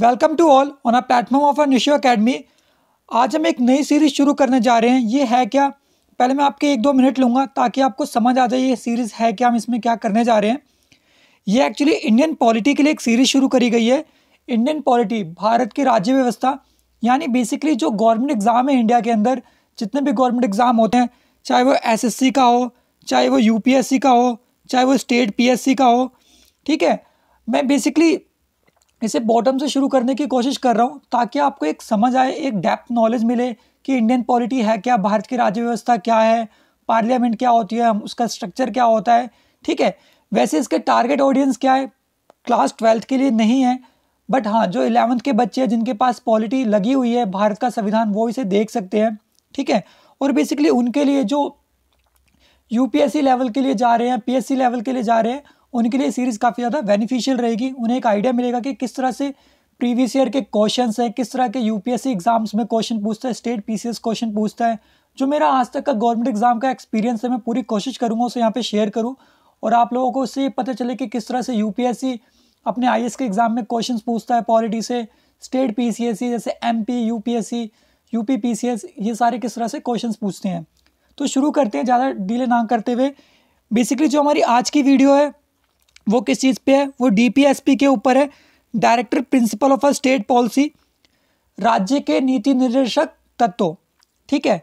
Welcome to all on a platform of Nisho academy आज हम एक नई सीरीज़ शुरू करने जा रहे हैं ये है क्या पहले मैं आपके एक दो मिनट लूँगा ताकि आपको समझ आ जाए ये सीरीज़ है क्या हम इसमें क्या करने जा रहे हैं ये एक्चुअली इंडियन पॉलिटी के लिए एक सीरीज़ शुरू करी गई है इंडियन पॉलिटी भारत की राज्य व्यवस्था यानी बेसिकली जो गवर्नमेंट एग्ज़ाम है इंडिया के अंदर जितने भी गवर्नमेंट एग्ज़ाम होते हैं चाहे वो एस का हो चाहे वो यू का हो चाहे वो स्टेट पी का हो ठीक है मैं बेसिकली इसे बॉटम से शुरू करने की कोशिश कर रहा हूँ ताकि आपको एक समझ आए एक डेप्थ नॉलेज मिले कि इंडियन पॉलिटी है क्या भारत की राज्य व्यवस्था क्या है पार्लियामेंट क्या होती है उसका स्ट्रक्चर क्या होता है ठीक है वैसे इसके टारगेट ऑडियंस क्या है क्लास ट्वेल्थ के लिए नहीं है बट हाँ जो इलेवंथ के बच्चे हैं जिनके पास पॉलिटी लगी हुई है भारत का संविधान वो इसे देख सकते हैं ठीक है और बेसिकली उनके लिए जो यूपीएससी लेवल के लिए जा रहे हैं पीएससी लेवल के लिए जा रहे हैं उनके लिए सीरीज़ काफ़ी ज़्यादा बेनिफिशियल रहेगी उन्हें एक आइडिया मिलेगा कि किस तरह से प्रीवियस ईयर के क्वेश्चन हैं किस तरह के यू एग्जाम्स में क्वेश्चन पूछता है स्टेट पी क्वेश्चन पूछता है जो मेरा आज तक का गवर्नमेंट एग्जाम का एक्सपीरियंस है मैं पूरी कोशिश करूँगा उसे यहाँ पर शेयर करूँ और आप लोगों को उससे पता चले कि किस तरह से यू अपने आई के एग्ज़ाम में क्वेश्चन पूछता है पॉलिटी से स्टेट पी जैसे एम पी यू पी ये सारे किस तरह से क्वेश्चन पूछते हैं तो शुरू करते हैं ज़्यादा डीले ना करते हुए बेसिकली जो हमारी आज की वीडियो है वो किस चीज़ पे है वो डीपीएसपी के ऊपर है director principle of a state policy राज्य के नीति निर्देशक तत्व ठीक है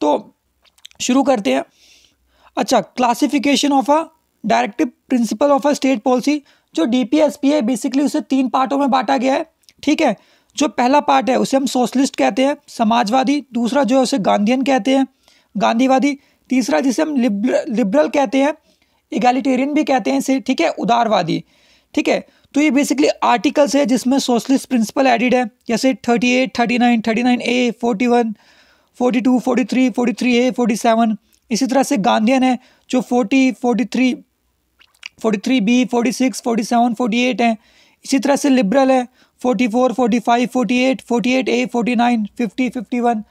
तो शुरू करते हैं अच्छा classification of a directive principle of a state policy जो डीपीएसपी है बेसिकली उसे तीन पार्टों में बांटा गया है ठीक है जो पहला पार्ट है उसे हम सोशलिस्ट कहते हैं समाजवादी दूसरा जो है उसे गांधीन कहते हैं गांधीवादी तीसरा जिसे हम लिबर, लिबरल कहते हैं इगैलिटेरियन भी कहते हैं इसे ठीक है उदारवादी ठीक है तो ये बेसिकली आर्टिकल्स है जिसमें सोशलिस्ट प्रिंसिपल एडिड है जैसे thirty eight thirty nine thirty nine A forty one forty two forty three forty three A forty seven इसी तरह से गांधीन है जो forty forty three forty three B forty six forty seven forty eight हैं इसी तरह से लिबरल है forty four forty five forty eight forty eight A forty nine fifty fifty one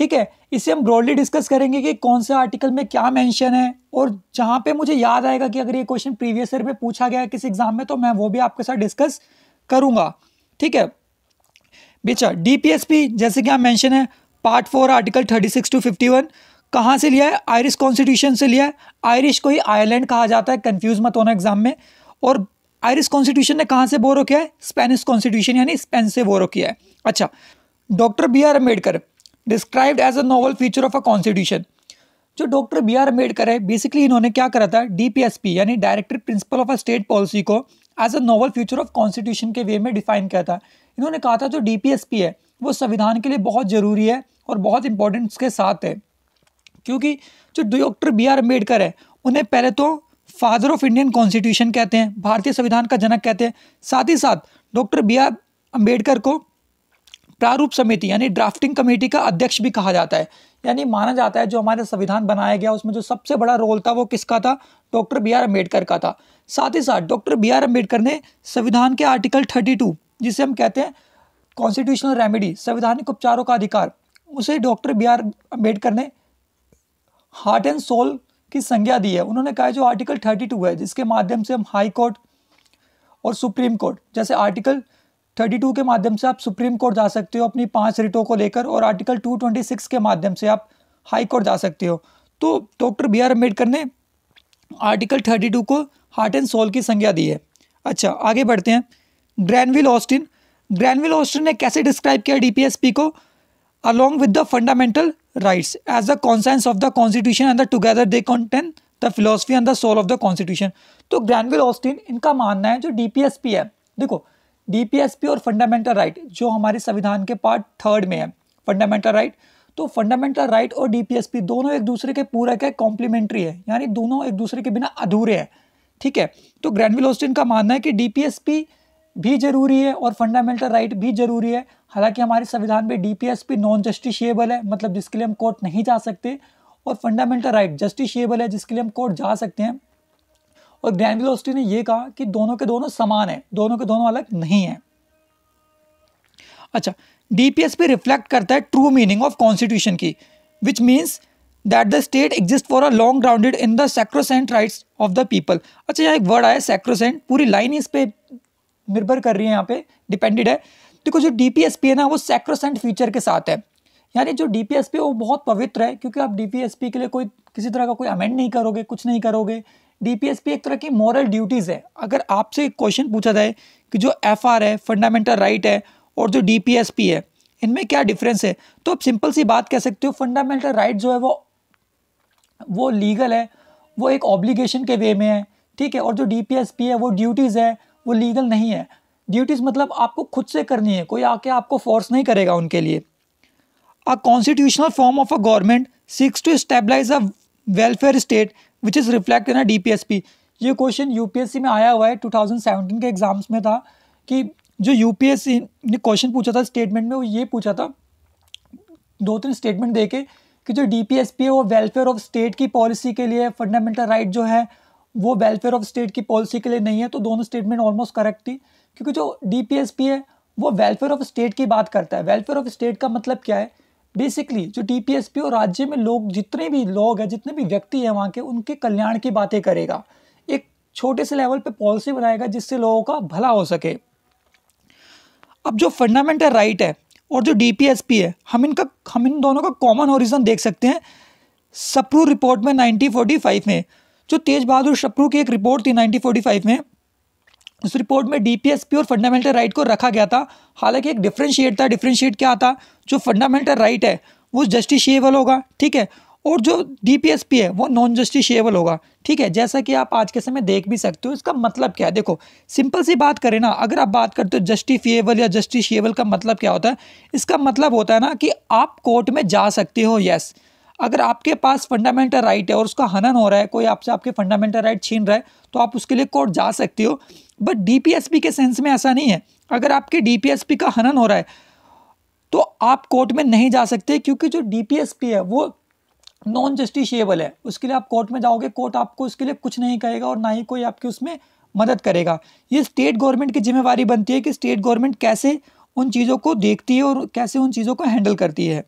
ठीक है इसे हम ब्रॉडली डिस्कस करेंगे कि कौन से आर्टिकल में क्या मेंशन है और जहाँ पे मुझे याद आएगा कि अगर ये क्वेश्चन प्रीवियस ईयर में पूछा गया है किसी एग्जाम में तो मैं वो भी आपके साथ डिस्कस करूँगा ठीक है बेचा डीपीएसपी जैसे कि आप मैंशन है part four article thirty six to fifty one कहाँ से लिया है आयरिश कॉन्स्टिट्यूशन से लिया है आयरिश को ही आयरलैंड कहा जाता है कन्फ्यूज मत होना एग्जाम में और आयरिश कॉन्स्टिट्यूशन ने कहाँ से बोरो किया है स्पेनिश कॉन्स्टिट्यूशन यानी स्पेन से बोरो किया है अच्छा doctor B are Ambedkar described as a novel feature of a constitution जो डॉक्टर बी आर अम्बेडकर है बेसिकली इन्होंने क्या करा था डीपीएसपी यानी director principle of a state policy को as a novel future of constitution के वे में डिफाइन किया था इन्होंने कहा था जो डीपीएसपी है वो संविधान के लिए बहुत ज़रूरी है और बहुत इंपॉर्टेंट उसके साथ है क्योंकि जो डॉक्टर बी आर अम्बेडकर है उन्हें पहले तो फादर ऑफ इंडियन कॉन्स्टिट्यूशन कहते हैं भारतीय संविधान का जनक कहते हैं साथ ही साथ डॉक्टर बी आर अम्बेडकर को प्रारूप समिति यानी ड्राफ्टिंग कमेटी का अध्यक्ष भी कहा जाता है यानी माना जाता है जो हमारे संविधान बनाया गया उसमें जो सबसे बड़ा रोल था वो किसका था डॉक्टर बी आर अम्बेडकर का था साथ ही साथ डॉक्टर बी आर अम्बेडकर ने संविधान के आर्टिकल थर्टी टू जिसे हम कहते हैं कॉन्स्टिट्यूशनल रेमेडी संविधानिक उपचारों का अधिकार उसे डॉक्टर बी आर अम्बेडकर ने हार्ट एंड सोल की संज्ञा दी है उन्होंने कहा जो आर्टिकल थर्टी टू है जिसके माध्यम से हम हाई कोर्ट और सुप्रीम कोर्ट जैसे आर्टिकल थर्टी टू के माध्यम से आप सुप्रीम कोर्ट जा सकते हो अपनी पांच रिटों को लेकर और आर्टिकल टू ट्वेंटी सिक्स के माध्यम से आप हाई कोर्ट जा सकते हो तो डॉक्टर बी आर अम्बेडकर ने आर्टिकल थर्टी टू को हार्ट एंड सोल की संज्ञा दी है अच्छा आगे बढ़ते हैं ग्रैनविल ऑस्टिन ग्रैनविल ऑस्टिन ने कैसे डिस्क्राइब किया डीपीएसपी को along with the fundamental rights as the conscience of the constitution and the together they contain the philosophy and the soul of the constitution तो ग्रैनविल ऑस्टिन इनका मानना है जो DPSP है देखो डीपीएसपी और फंडामेंटल राइट जो हमारे संविधान के पार्ट थर्ड में है फंडामेंटल राइट तो फंडामेंटल राइट और डीपीएसपी दोनों एक दूसरे के पूरक है कॉम्प्लीमेंट्री है यानी दोनों एक दूसरे के बिना अधूरे हैं ठीक है तो ग्रैंडविल ऑस्टिन का मानना है कि डीपीएसपी भी जरूरी है और फंडामेंटल राइट भी जरूरी है हालांकि हमारे संविधान में डीपीएसपी नॉन जस्टिशिएबल है मतलब जिसके लिए हम कोर्ट नहीं जा सकते और फंडामेंटल राइट जस्टिशिएबल है जिसके लिए हम कोर्ट जा सकते हैं और ग्रैंड वेलोसिटी ने यह कहा कि दोनों के दोनों समान हैं दोनों के दोनों अलग नहीं हैं अच्छा डीपीएस रिफ्लेक्ट करता है ट्रू मीनिंग ऑफ कॉन्स्टिट्यूशन की which means that the state exist for a long grounded in the sacrosanct rights of the people अच्छा यहाँ एक वर्ड आया सेक्रोसेंट पूरी लाइन इस पर निर्भर कर रही है यहाँ पे डिपेंडेड है देखो जो डी है ना वो सेक्रोसेंट फीचर के साथ है यानी जो डी है वो बहुत पवित्र है क्योंकि आप डी के लिए कोई किसी तरह का कोई अमेंड नहीं करोगे कुछ नहीं करोगे डीपीएसपी एक तरह की मॉरल ड्यूटीज़ है अगर आपसे एक क्वेश्चन पूछा जाए कि जो एफ है फंडामेंटल राइट right है और जो डीपीएसपी है इनमें क्या डिफरेंस है तो आप सिंपल सी बात कह सकते हो फंडामेंटल राइट जो है वो वो लीगल है वो एक ऑब्लिगेशन के वे में है ठीक है और जो डीपीएसपी है वो ड्यूटीज़ है वो लीगल नहीं है ड्यूटीज़ मतलब आपको खुद से करनी है कोई आके आपको फोर्स नहीं करेगा उनके लिए a constitutional form of a government seeks to stabilise a welfare state which is reflect in a D ये क्वेश्चन सी में आया हुआ है 2017 के एग्ज़ाम्स में था कि जो सी ने क्वेश्चन पूछा था स्टेटमेंट में वो ये पूछा था दो तीन स्टेटमेंट दे के कि जो डी है वो वेलफेयर ऑफ स्टेट की पॉलिसी के लिए फंडामेंटल राइट right जो है वो वेलफेयर ऑफ स्टेट की पॉलिसी के लिए नहीं है तो दोनों स्टेटमेंट ऑलमोस्ट करेक्ट थी क्योंकि जो डी है वो वेलफेयर ऑफ स्टेट की बात करता है वेलफेयर ऑफ स्टेट का मतलब क्या है बेसिकली जो डीपीएसपी और राज्य में लोग जितने भी लोग हैं जितने भी व्यक्ति हैं वहाँ के उनके कल्याण की बातें करेगा एक छोटे से लेवल पे पॉलिसी बनाएगा जिससे लोगों का भला हो सके अब जो फंडामेंटल राइट है और जो डीपीएसपी है हम इनका हम इन दोनों का कॉमन ओरिजन देख सकते हैं सप्रू रिपोर्ट में 1945 में जो तेज बहादुर सप्रू की एक रिपोर्ट थी 1945 में उस रिपोर्ट में डीपीएसपी और फंडामेंटल राइट को रखा गया था हालांकि एक डिफ्रेंशिएट था डिफ्रेंशिएट क्या था जो फंडामेंटल राइट है वो जस्टिशिएबल होगा ठीक है और जो डीपीएसपी है वो नॉन जस्टिशिएबल होगा ठीक है जैसा कि आप आज के समय देख भी सकते हो इसका मतलब क्या है देखो सिंपल सी बात करें ना अगर आप बात करते हो जस्टिफिएबल या जस्टिशिएबल का मतलब क्या होता है इसका मतलब होता है ना कि आप कोर्ट में जा सकते हो यस yes. अगर आपके पास फंडामेंटल राइट है और उसका हनन हो रहा है कोई आपसे आपके फंडामेंटल राइट छीन रहा है तो आप उसके लिए कोर्ट जा सकते हो बट डी के सेंस में ऐसा नहीं है अगर आपके डी का हनन हो रहा है तो आप कोर्ट में नहीं जा सकते क्योंकि जो डी है वो नॉन जस्टिशियबल है उसके लिए आप कोर्ट में जाओगे कोर्ट आपको उसके लिए कुछ नहीं कहेगा और ना ही कोई आपकी उसमें मदद करेगा ये स्टेट गवर्नमेंट की जिम्मेवारी बनती है कि स्टेट गवर्नमेंट कैसे उन चीज़ों को देखती है और कैसे उन चीज़ों को हैंडल करती है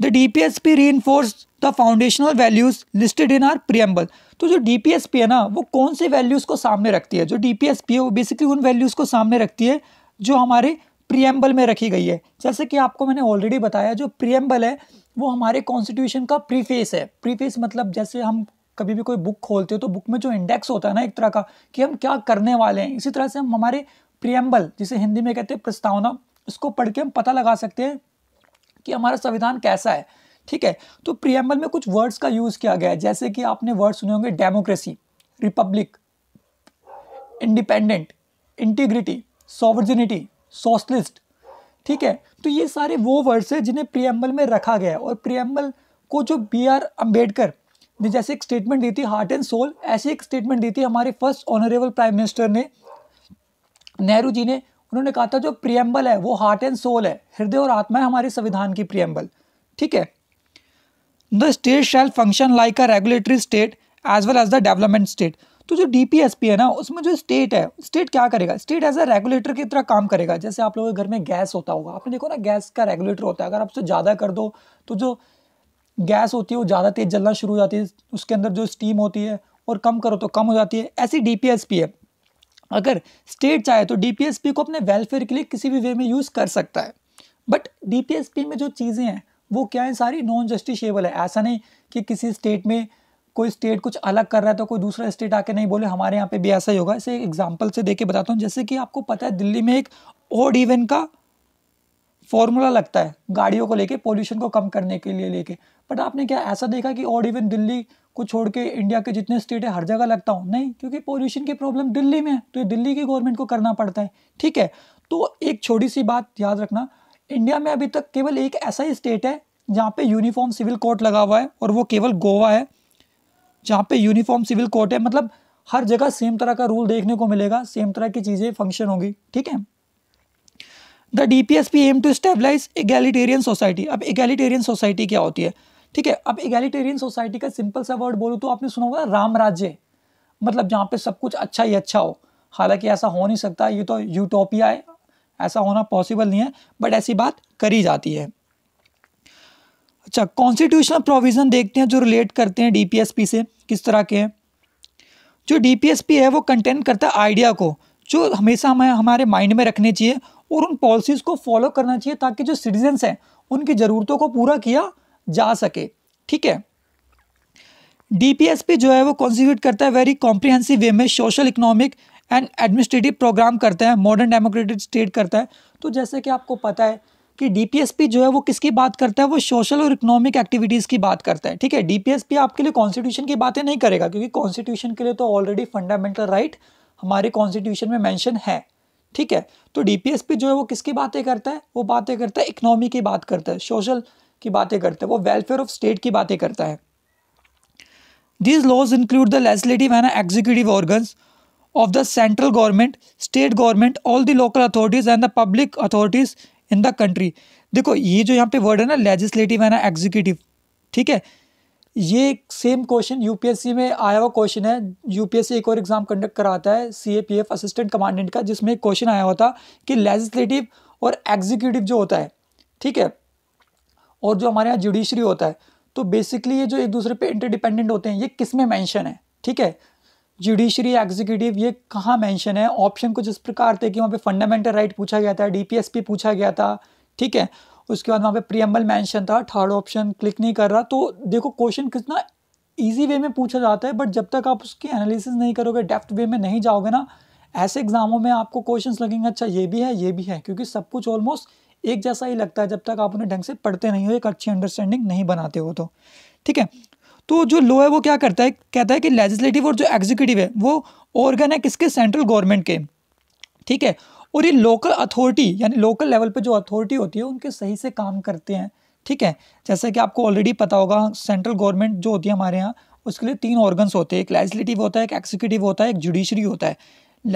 the DPSP reinforce the foundational values listed in our preamble तो जो डीपीएसपी है ना वो कौन से वैल्यूज को सामने रखती है जो डीपीएसपी है वो बेसिकली उन वैल्यूज को सामने रखती है जो हमारे प्रियम्बल में रखी गई है जैसे कि आपको मैंने ऑलरेडी बताया जो प्रियम्बल है वो हमारे कॉन्स्टिट्यूशन का प्रीफेस है प्रीफेस मतलब जैसे हम कभी भी कोई बुक खोलते हो तो बुक में जो इंडेक्स होता है ना एक तरह का कि हम क्या करने वाले हैं इसी तरह से हम हमारे प्रियम्बल जिसे हिंदी में कहते हैं प्रस्तावना उसको पढ़ के हम पता लगा सकते हैं कि हमारा संविधान कैसा है ठीक है तो प्रियम्बल में कुछ वर्ड्स का यूज़ किया गया है जैसे कि आपने वर्ड सुने होंगे democracy republic independent integrity sovereignty socialist ठीक है तो ये सारे वो वर्ड्स हैं जिन्हें प्रियम्बल में रखा गया है और प्रियम्बल को जो बी आर अम्बेडकर ने जैसे एक स्टेटमेंट दी थी हार्ट एंड सोल ऐसी एक स्टेटमेंट दी थी हमारे फर्स्ट ऑनरेबल प्राइम मिनिस्टर ने नेहरू जी ने उन्होंने कहा था जो प्रियम्बल है वो हार्ट एंड सोल है हृदय और आत्मा है हमारे संविधान की प्रियम्बल ठीक है the state shall function like a regulatory state as well as the development state तो जो डी है ना उसमें जो स्टेट है स्टेट क्या करेगा स्टेट एज अ रेगुलेटर की तरह काम करेगा जैसे आप लोगों के घर में गैस होता होगा आपने देखो ना गैस का रेगुलेटर होता है अगर आप उसे ज़्यादा कर दो तो जो गैस होती है वो ज़्यादा तेज़ जलना शुरू हो जाती है उसके अंदर जो स्टीम होती है और कम करो तो कम हो जाती है ऐसी डी है अगर स्टेट चाहे तो डीपीएसपी को अपने वेलफेयर के लिए किसी भी वे में यूज़ कर सकता है बट डीपीएसपी में जो चीज़ें हैं वो क्या है सारी नॉन जस्टिशेबल है ऐसा नहीं कि किसी स्टेट में कोई स्टेट कुछ अलग कर रहा है तो कोई दूसरा स्टेट आके नहीं बोले हमारे यहाँ पे भी ऐसा ही होगा इसे एग्जाम्पल से दे के बताता हूँ जैसे कि आपको पता है दिल्ली में एक ओड इवन का फॉर्मूला लगता है गाड़ियों को लेके पोल्यूशन को कम करने के लिए लेके बट आपने क्या ऐसा देखा कि ओड इवन दिल्ली को छोड़ के इंडिया के जितने स्टेट है हर जगह लगता हूँ नहीं क्योंकि पोल्यूशन की प्रॉब्लम दिल्ली में है तो ये दिल्ली की गवर्नमेंट को करना पड़ता है ठीक है तो एक छोटी सी बात याद रखना इंडिया में अभी तक केवल एक ऐसा ही स्टेट है जहाँ पे यूनिफॉर्म सिविल कोड लगा हुआ है और वो केवल गोवा है जहाँ पे यूनिफॉर्म सिविल कोड है मतलब हर जगह सेम तरह का रूल देखने को मिलेगा सेम तरह की चीज़ें फंक्शन होगी ठीक है the D P S P aim to stabilise egalitarian society अब एगैलिटेरियन सोसाइटी क्या होती है ठीक है अब इगेलिटेरियन सोसाइटी का सिंपल सा वर्ड बोलूँ तो आपने सुना होगा राम राज्य मतलब जहाँ पे सब कुछ अच्छा ही अच्छा हो हालांकि ऐसा हो नहीं सकता ये तो यूटोपिया है ऐसा होना पॉसिबल नहीं है बट ऐसी बात करी जाती है अच्छा कॉन्स्टिट्यूशनल प्रोविज़न देखते हैं जो रिलेट करते हैं डीपीएसपी से किस तरह के हैं जो डी है वो कंटेंट करता है आइडिया को जो हमेशा हमें हमारे माइंड में रखने चाहिए और उन पॉलिसीज़ को फॉलो करना चाहिए ताकि जो सिटीजन्स हैं उनकी ज़रूरतों को पूरा किया जा सके ठीक है डीपीएसपी जो है वो कॉन्स्टिट्यूट करता है वेरी कॉम्प्रिहेंसिव वे में social economic and administrative programme करता है मॉडर्न डेमोक्रेटिक स्टेट करता है तो जैसे कि आपको पता है कि डीपीएसपी जो है वो किसकी बात करता है वो सोशल और इकोनॉमिक एक्टिविटीज़ की बात करता है ठीक है डीपीएसपी आपके लिए कॉन्स्टिट्यूशन की बातें नहीं करेगा क्योंकि कॉन्स्टिट्यूशन के लिए तो ऑलरेडी फंडामेंटल राइट हमारे कॉन्स्टिट्यूशन में मैंशन है ठीक है तो डीपीएसपी जो है वो किसकी बातें करता है वो बातें करता है इकोनॉमी की बात करता है सोशल की बातें करता है वो वेलफेयर ऑफ स्टेट की बातें करता है these laws include the legislative and executive organs of the central government state government all the local authorities and the public authorities in the country देखो ये जो यहाँ पे वर्ड है ना लेजिस्लेटिव एंड एग्जीक्यूटिव ठीक है ये सेम क्वेश्चन यूपीएससी में आया हुआ क्वेश्चन है यूपीएससी एक और एग्जाम कंडक्ट कराता है सीएपीएफ असिस्टेंट कमांडेंट का जिसमें क्वेश्चन आया हुआ था कि लेजिस्लेटिव और एग्जीक्यूटिव जो होता है ठीक है और जो हमारे यहाँ जुडिशरी होता है तो बेसिकली ये जो एक दूसरे पे इंटरडिपेंडेंट होते हैं ये किस में मैंशन है ठीक है जुडिशरी एग्जीक्यूटिव ये कहाँ मैंशन है ऑप्शन कुछ इस प्रकार थे कि वहाँ पे फंडामेंटल राइट पूछा गया था डीपीएसपी पूछा गया था ठीक है उसके बाद वहाँ पे प्रियम्बल मैंशन था थर्ड ऑप्शन क्लिक नहीं कर रहा तो देखो क्वेश्चन कितना ईजी वे में पूछा जाता है बट जब तक आप उसकी एनालिसिस नहीं करोगे डेफ्थ वे में नहीं जाओगे ना ऐसे एग्जामों में आपको क्वेश्चन लगेंगे अच्छा ये भी है ये भी है क्योंकि सब कुछ ऑलमोस्ट एक जैसा ही लगता है जब तक आप उन्हें ढंग से पढ़ते नहीं हो एक अच्छी अंडरस्टैंडिंग नहीं बनाते हो तो ठीक है तो जो लो है वो क्या करता है कहता है कि लेजिस्लेटिव और जो एग्जीक्यूटिव है वो ऑर्गन है किसके सेंट्रल गवर्नमेंट के ठीक है और ये लोकल अथॉरिटी यानी लोकल लेवल पे जो अथॉरिटी होती है उनके सही से काम करते हैं ठीक है जैसे कि आपको ऑलरेडी पता होगा सेंट्रल गवर्नमेंट जो होती है हमारे यहाँ उसके लिए तीन ऑर्गन्स होते हैं एक लेजिस्लेटिव होता है एक एग्जीक्यूटिव होता है एक जुडिशरी होता है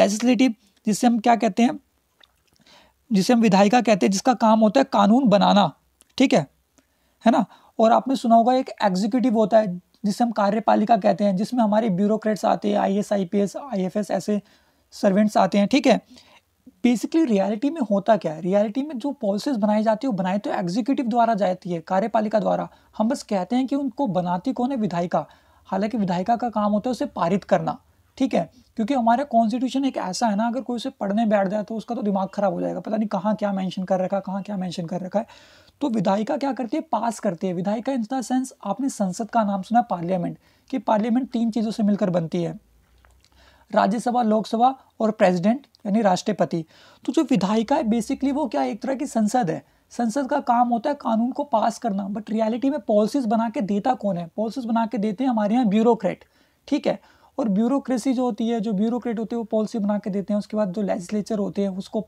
लेजिस्लेटिव जिससे हम क्या कहते हैं जिसे हम विधायिका कहते हैं जिसका काम होता है कानून बनाना ठीक है है ना और आपने सुना होगा एक एग्जीक्यूटिव होता है जिसे हम कार्यपालिका कहते हैं जिसमें हमारे ब्यूरोक्रेट्स आते हैं I S I P S I F S ऐसे सर्वेंट्स आते हैं ठीक है बेसिकली रियलिटी में होता क्या है रियलिटी में जो पॉलिसीज बनाई जाती है वो बनाई तो एग्जीक्यूटिव द्वारा जाती है कार्यपालिका द्वारा हम बस कहते हैं कि उनको बनाती कौन है विधायिका हालांकि विधायिका का काम होता है उसे पारित करना ठीक है क्योंकि हमारा कॉन्स्टिट्यूशन एक ऐसा है ना अगर कोई उसे पढ़ने बैठ जाए तो उसका तो दिमाग खराब हो जाएगा पता नहीं कहाँ क्या मेंशन कर रखा है कहाँ क्या मेंशन कर रखा है तो विधायिका क्या करती है पास करती है विधायिका इन द सेंस आपने संसद का नाम सुना पार्लियामेंट कि पार्लियामेंट तीन चीज़ों से मिलकर बनती है राज्यसभा लोकसभा और प्रेसिडेंट यानी राष्ट्रपति तो जो विधायिका है बेसिकली वो क्या एक तरह की संसद है संसद का काम होता है कानून को पास करना बट रियलिटी में पॉलिसीज बना के देता कौन है पॉलिसीज बना के देते हैं हमारे यहाँ ब्यूरोक्रेट ठीक है और ब्यूरोक्रेसी जो होती है जो ब्यूरोक्रेट होते हैं वो पॉलिसी बना के देते हैं उसके बाद जो लेजिस्लेचर होते हैं उसको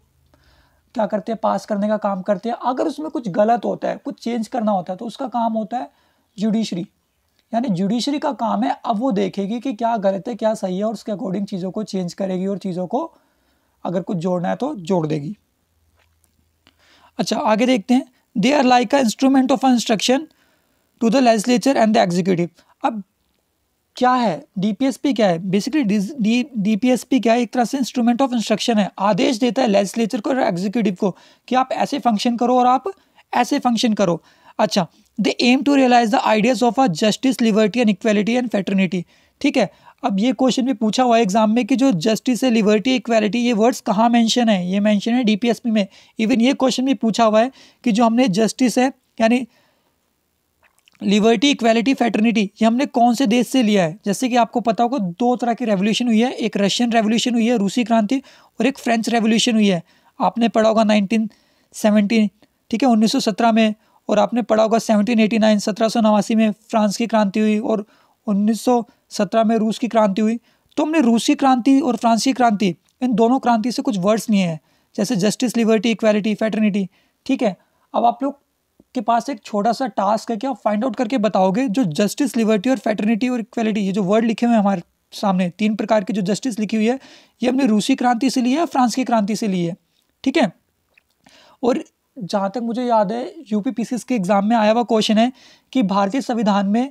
क्या करते हैं पास करने का काम करते हैं अगर उसमें कुछ गलत होता है कुछ चेंज करना होता है तो उसका काम होता है जुडिशरी यानी जुडिशरी का काम है अब वो देखेगी कि क्या गलत है क्या सही है और उसके अकॉर्डिंग चीज़ों को चेंज करेगी और चीज़ों को अगर कुछ जोड़ना है तो जोड़ देगी अच्छा आगे देखते हैं they are like a instrument of instruction to the legislature and the executive अब क्या है डीपीएसपी क्या है बेसिकली डी डीपीएसपी क्या है एक तरह से इंस्ट्रूमेंट ऑफ इंस्ट्रक्शन है आदेश देता है लेजिस्लेचर को और एग्जीक्यूटिव को कि आप ऐसे फंक्शन करो और आप ऐसे फंक्शन करो अच्छा they aim to realise the ideas of a justice liberty and equality and fraternity ठीक है अब ये क्वेश्चन भी पूछा हुआ है एग्जाम में कि जो जस्टिस है लिबर्टी इक्वेलिटी ये वर्ड्स कहाँ मेंशन है ये मेंशन है डीपीएसपी में इवन ये क्वेश्चन भी पूछा हुआ है कि जो हमने जस्टिस है यानी लिबर्टी इक्वालिटी फेटर्निटी ये हमने कौन से देश से लिया है जैसे कि आपको पता होगा दो तरह की रेवोल्यूशन हुई है एक रशियन रेवोल्यूशन हुई है रूसी क्रांति और एक फ्रेंच रेवोल्यूशन हुई है आपने पढ़ा होगा नाइनटीन सेवनटीन ठीक है उन्नीस सौ सत्रह में और आपने पढ़ा होगा सेवनटीन एटी नाइन सत्रह सौ नवासी में फ्रांस की क्रांति हुई और उन्नीस सौ सत्रह में रूस की क्रांति हुई तो हमने रूसी क्रांति और फ्रांसी क्रांति इन दोनों क्रांति से कुछ वर्ड्स लिए हैं जैसे जस्टिस लिबर्टी इक्वालिटी फेटर्निटी ठीक है अब आप लोग आपके पास एक छोटा सा टास्क है कि आप फाइंड आउट करके बताओगे जो जस्टिस लिबर्टी और फेटर्निटी और इक्वेलिटी ये जो वर्ड लिखे हुए हैं हमारे सामने तीन प्रकार की जो जस्टिस लिखी हुई है ये हमने रूसी क्रांति से ली है फ्रांस की क्रांति से ली है ठीक है और जहाँ तक मुझे याद है पी के एग्ज़ाम में आया हुआ क्वेश्चन है कि भारतीय संविधान में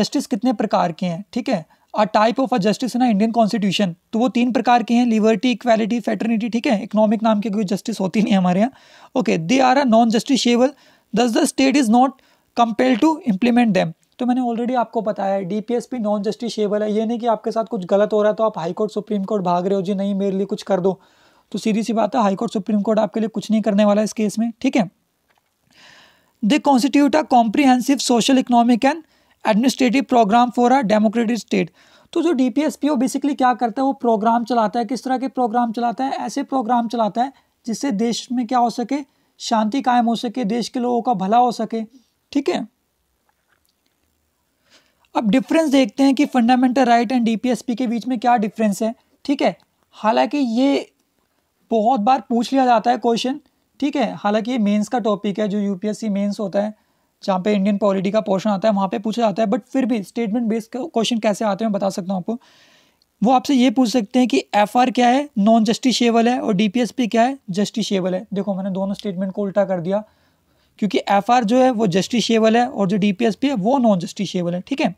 जस्टिस कितने प्रकार के हैं ठीक है a type of a justice in Indian constitution तो वो तीन प्रकार के हैं लिबर्टी इक्वालिटी फेटर्निटी ठीक है इकोनॉमिक नाम के कोई जस्टिस होती नहीं है हमारे यहाँ okay they are a non justiciable thus the state is not compare to implement them तो मैंने ऑलरेडी आपको बताया है D P S P non justiciable है ये नहीं कि आपके साथ कुछ गलत हो रहा है तो आप हाईकोर्ट सुप्रीम कोर्ट भाग रहे हो जी नहीं मेरे लिए कुछ कर दो तो सीधी सी बात है हाईकोर्ट सुप्रीम कोर्ट आपके लिए कुछ नहीं करने वाला इस केस में ठीक है they constitute a comprehensive social economic and administrative programme for a democratic state तो जो डी पी एस पी वो बेसिकली क्या करता है वो प्रोग्राम चलाता है किस तरह के प्रोग्राम चलाता है ऐसे प्रोग्राम चलाता है जिससे देश में क्या हो सके शांति कायम हो सके देश के लोगों का भला हो सके ठीक है अब डिफरेंस देखते हैं कि फंडामेंटल राइट एंड डीपीएसपी के बीच में क्या डिफरेंस है ठीक है हालांकि ये बहुत बार पूछ लिया जाता है क्वेश्चन ठीक है हालांकि ये मेंस का टॉपिक है जो यूपीएससी मेंस होता है जहाँ पे इंडियन पॉलिटी का पोर्शन आता है वहाँ पे पूछा जाता है बट फिर भी स्टेटमेंट बेस्ड क्वेश्चन कैसे आते हैं मैं बता सकता हूँ आपको वो आपसे ये पूछ सकते हैं कि एफ क्या है नॉन जस्टिशेबल है और डी क्या है जस्टिशेबल है देखो मैंने दोनों स्टेटमेंट को उल्टा कर दिया क्योंकि एफ जो है वो जस्टिशेबल है और जो डी है वो नॉन जस्टिशेबल है ठीक है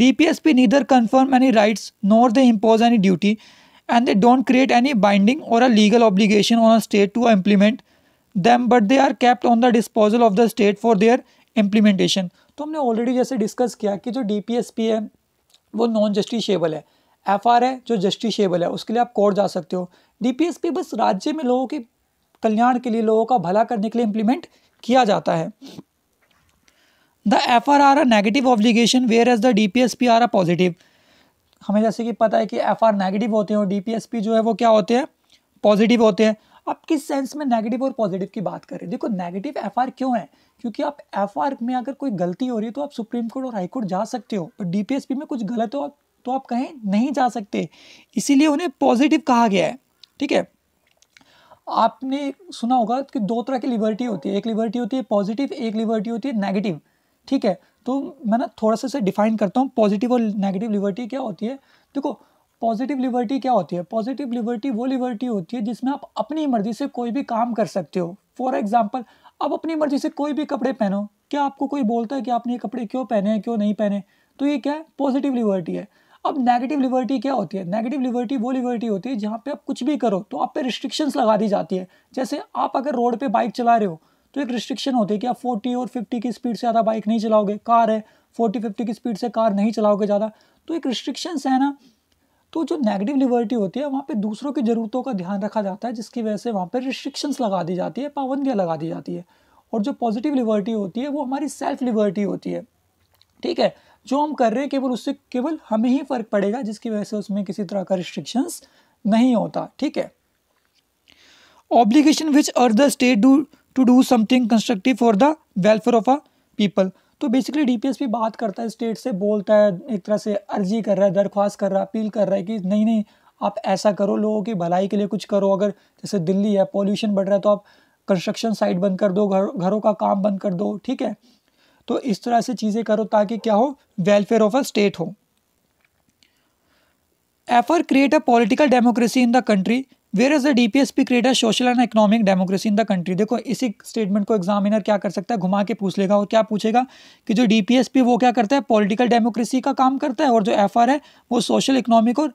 D P S P neither confer any rights nor they impose any duty and they don't create any binding or a legal obligation on a state to implement them but they are kept on the disposal of the state for their implementation तो हमने already जैसे discuss किया कि जो D P S P है वो non justiciable है F R है जो जस्टिशेबल है उसके लिए आप कोर्ट जा सकते हो पी बस राज्य में लोगों के कल्याण के लिए लोगों का भला करने के लिए इम्प्लीमेंट किया जाता है the F R are are negative obligation whereas the D P S P are are positive हमें जैसे कि पता है कि एफ आर नेगेटिव होते हैं और डी पी एस पी जो है वो क्या होते हैं पॉजिटिव होते हैं आप किस सेंस में नेगेटिव और पॉजिटिव की बात करें देखो नेगेटिव एफ आर क्यों है क्योंकि आप एफ आर में अगर कोई गलती हो रही है तो आप सुप्रीम कोर्ट और हाई कोर्ट जा सकते हो पर डी पी एस पी में कुछ गलत हो आप तो आप कहीं नहीं जा सकते इसीलिए उन्हें पॉजिटिव कहा गया है ठीक है आपने सुना होगा कि दो तरह की लिबर्टी होती है एक लिबर्टी होती है पॉजिटिव एक लिबर्टी होती है नेगेटिव ठीक है तो मैं ना थोड़ा सा इसे डिफाइन करता हूँ पॉजिटिव और नेगेटिव लिबर्टी क्या होती है देखो पॉजिटिव लिबर्टी क्या होती है पॉजिटिव लिबर्टी वो लिबर्टी होती है जिसमें आप अपनी मर्जी से कोई भी काम कर सकते हो फॉर एग्जाम्पल आप अपनी मर्जी से कोई भी कपड़े पहनो क्या आपको कोई बोलता है कि आपने ये कपड़े क्यों पहने हैं क्यों नहीं पहने तो ये क्या है पॉजिटिव लिबर्टी है अब नेगेटिव लिबर्टी क्या होती है नेगेटिव लिबर्टी वो लिबर्टी होती है जहाँ पे आप कुछ भी करो तो आप पे रिस्ट्रिक्शंस लगा दी जाती है जैसे आप अगर रोड पे बाइक चला रहे हो तो एक रिस्ट्रिक्शन होती है कि आप 40 और 50 की स्पीड से ज़्यादा बाइक नहीं चलाओगे कार है 40 50 की स्पीड से कार नहीं चलाओगे ज़्यादा तो एक रिस्ट्रिक्शंस है ना तो जो नेगेटिव लिबर्टी होती है वहाँ पर दूसरों की ज़रूरतों का ध्यान रखा जाता है जिसकी वजह से वहाँ पर रिस्ट्रिक्शंस लगा दी जाती है पाबंदियाँ लगा दी जाती है और जो पॉजिटिव लिबर्टी होती है वो हमारी सेल्फ लिबर्टी होती है ठीक है जो हम कर रहे हैं केवल उससे केवल हमें ही फ़र्क पड़ेगा जिसकी वजह से उसमें किसी तरह का रिस्ट्रिक्शंस नहीं होता ठीक है obligation which are the state do to do something constructive for the welfare of a people तो बेसिकली डीपीएसपी बात करता है स्टेट से बोलता है एक तरह से अर्जी कर रहा है दरख्वास्त कर रहा है अपील कर रहा है कि नहीं नहीं आप ऐसा करो लोगों की भलाई के लिए कुछ करो अगर जैसे दिल्ली है पॉल्यूशन बढ़ रहा है तो आप कंस्ट्रक्शन साइट बंद कर दो घर घरों का काम बंद कर दो ठीक है तो इस तरह से चीज़ें करो ताकि क्या हो वेलफेयर ऑफ अ स्टेट हो F R create a political democracy in the country whereas the D P S P create a social and economic democracy in the country देखो इसी स्टेटमेंट को एग्जामिनर क्या कर सकता है घुमा के पूछ लेगा और क्या पूछेगा कि जो डी पी एस पी वो क्या करता है पॉलिटिकल डेमोक्रेसी का काम करता है और जो एफ आर है वो सोशल इकोनॉमिक और